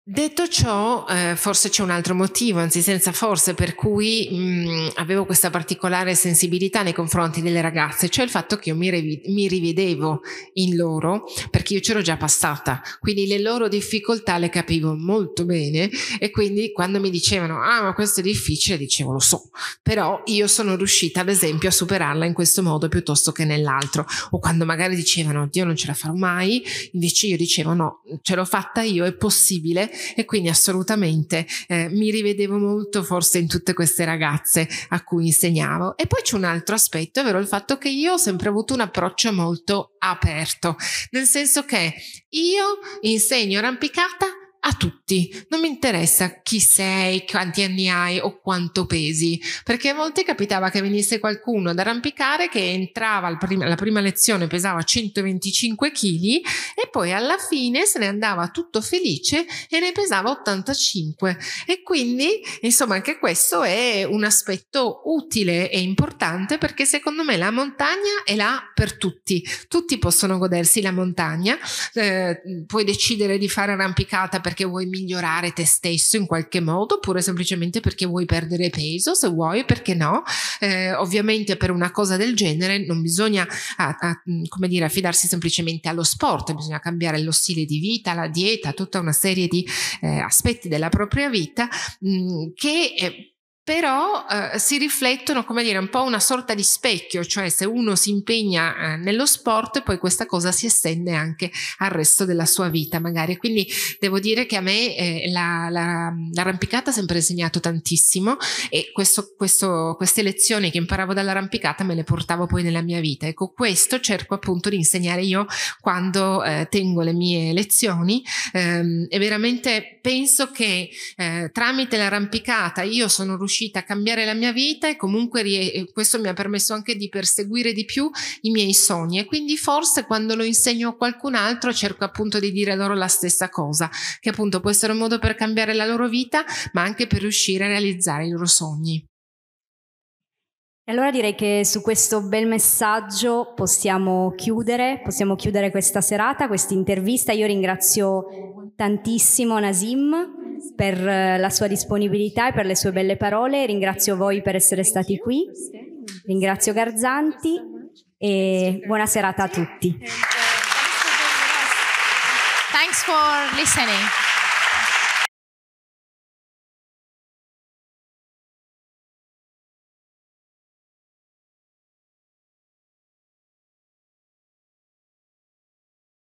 Speaker 3: Detto ciò, eh, forse c'è un altro motivo, anzi senza forse, per cui mh, mm, avevo questa particolare sensibilità nei confronti delle ragazze, cioè il fatto che io mi, riv- mi rivedevo in loro perché io c'ero già passata, quindi le loro difficoltà le capivo molto bene e quindi quando mi dicevano ah ma questo è difficile dicevo lo so, però io sono riuscita ad esempio a superarla in questo modo piuttosto che nell'altro o quando magari dicevano Dio non ce la farò mai, invece io dicevo no, ce l'ho fatta io, è possibile e quindi assolutamente eh, mi rivedevo molto forse in tutte queste ragazze a cui insegnavo. E poi c'è un altro aspetto, ovvero il fatto che io ho sempre avuto un approccio molto aperto, nel senso che io insegno arrampicata a tutti. Non mi interessa chi sei, quanti anni hai o quanto pesi, perché a volte capitava che venisse qualcuno ad arrampicare che entrava alla prima, alla prima lezione, pesava 125 kg e poi alla fine se ne andava tutto felice e ne pesava 85. E quindi, insomma, anche questo è un aspetto utile e importante perché secondo me la montagna è là per tutti. Tutti possono godersi la montagna, eh, puoi decidere di fare arrampicata perché perché vuoi migliorare te stesso in qualche modo oppure semplicemente perché vuoi perdere peso, se vuoi, perché no? Eh, ovviamente per una cosa del genere non bisogna a, a, mm, come dire, affidarsi semplicemente allo sport, bisogna cambiare lo stile di vita, la dieta, tutta una serie di eh, aspetti della propria vita mh, mm, che... È, eh, però eh, si riflettono, come dire, un po' una sorta di specchio, cioè se uno si impegna eh, nello sport, poi questa cosa si estende anche al resto della sua vita, magari. Quindi devo dire che a me eh, la, la, l'arrampicata ha sempre insegnato tantissimo e questo, questo, queste lezioni che imparavo dall'arrampicata me le portavo poi nella mia vita. Ecco, questo cerco appunto di insegnare io quando eh, tengo le mie lezioni ehm, e veramente penso che eh, tramite l'arrampicata io sono riuscita riuscita a cambiare la mia vita e comunque rie- questo mi ha permesso anche di perseguire di più i miei sogni e quindi forse quando lo insegno a qualcun altro cerco appunto di dire loro la stessa cosa, che appunto può essere un modo per cambiare la loro vita ma anche per riuscire a realizzare i loro sogni.
Speaker 1: E allora direi che su questo bel messaggio possiamo chiudere, possiamo chiudere questa serata, questa intervista. Io ringrazio tantissimo Nasim per eh, la sua disponibilità e per le sue belle parole. Ringrazio voi per essere stati qui. Ringrazio Garzanti e buona serata a tutti.
Speaker 2: Thanks for listening.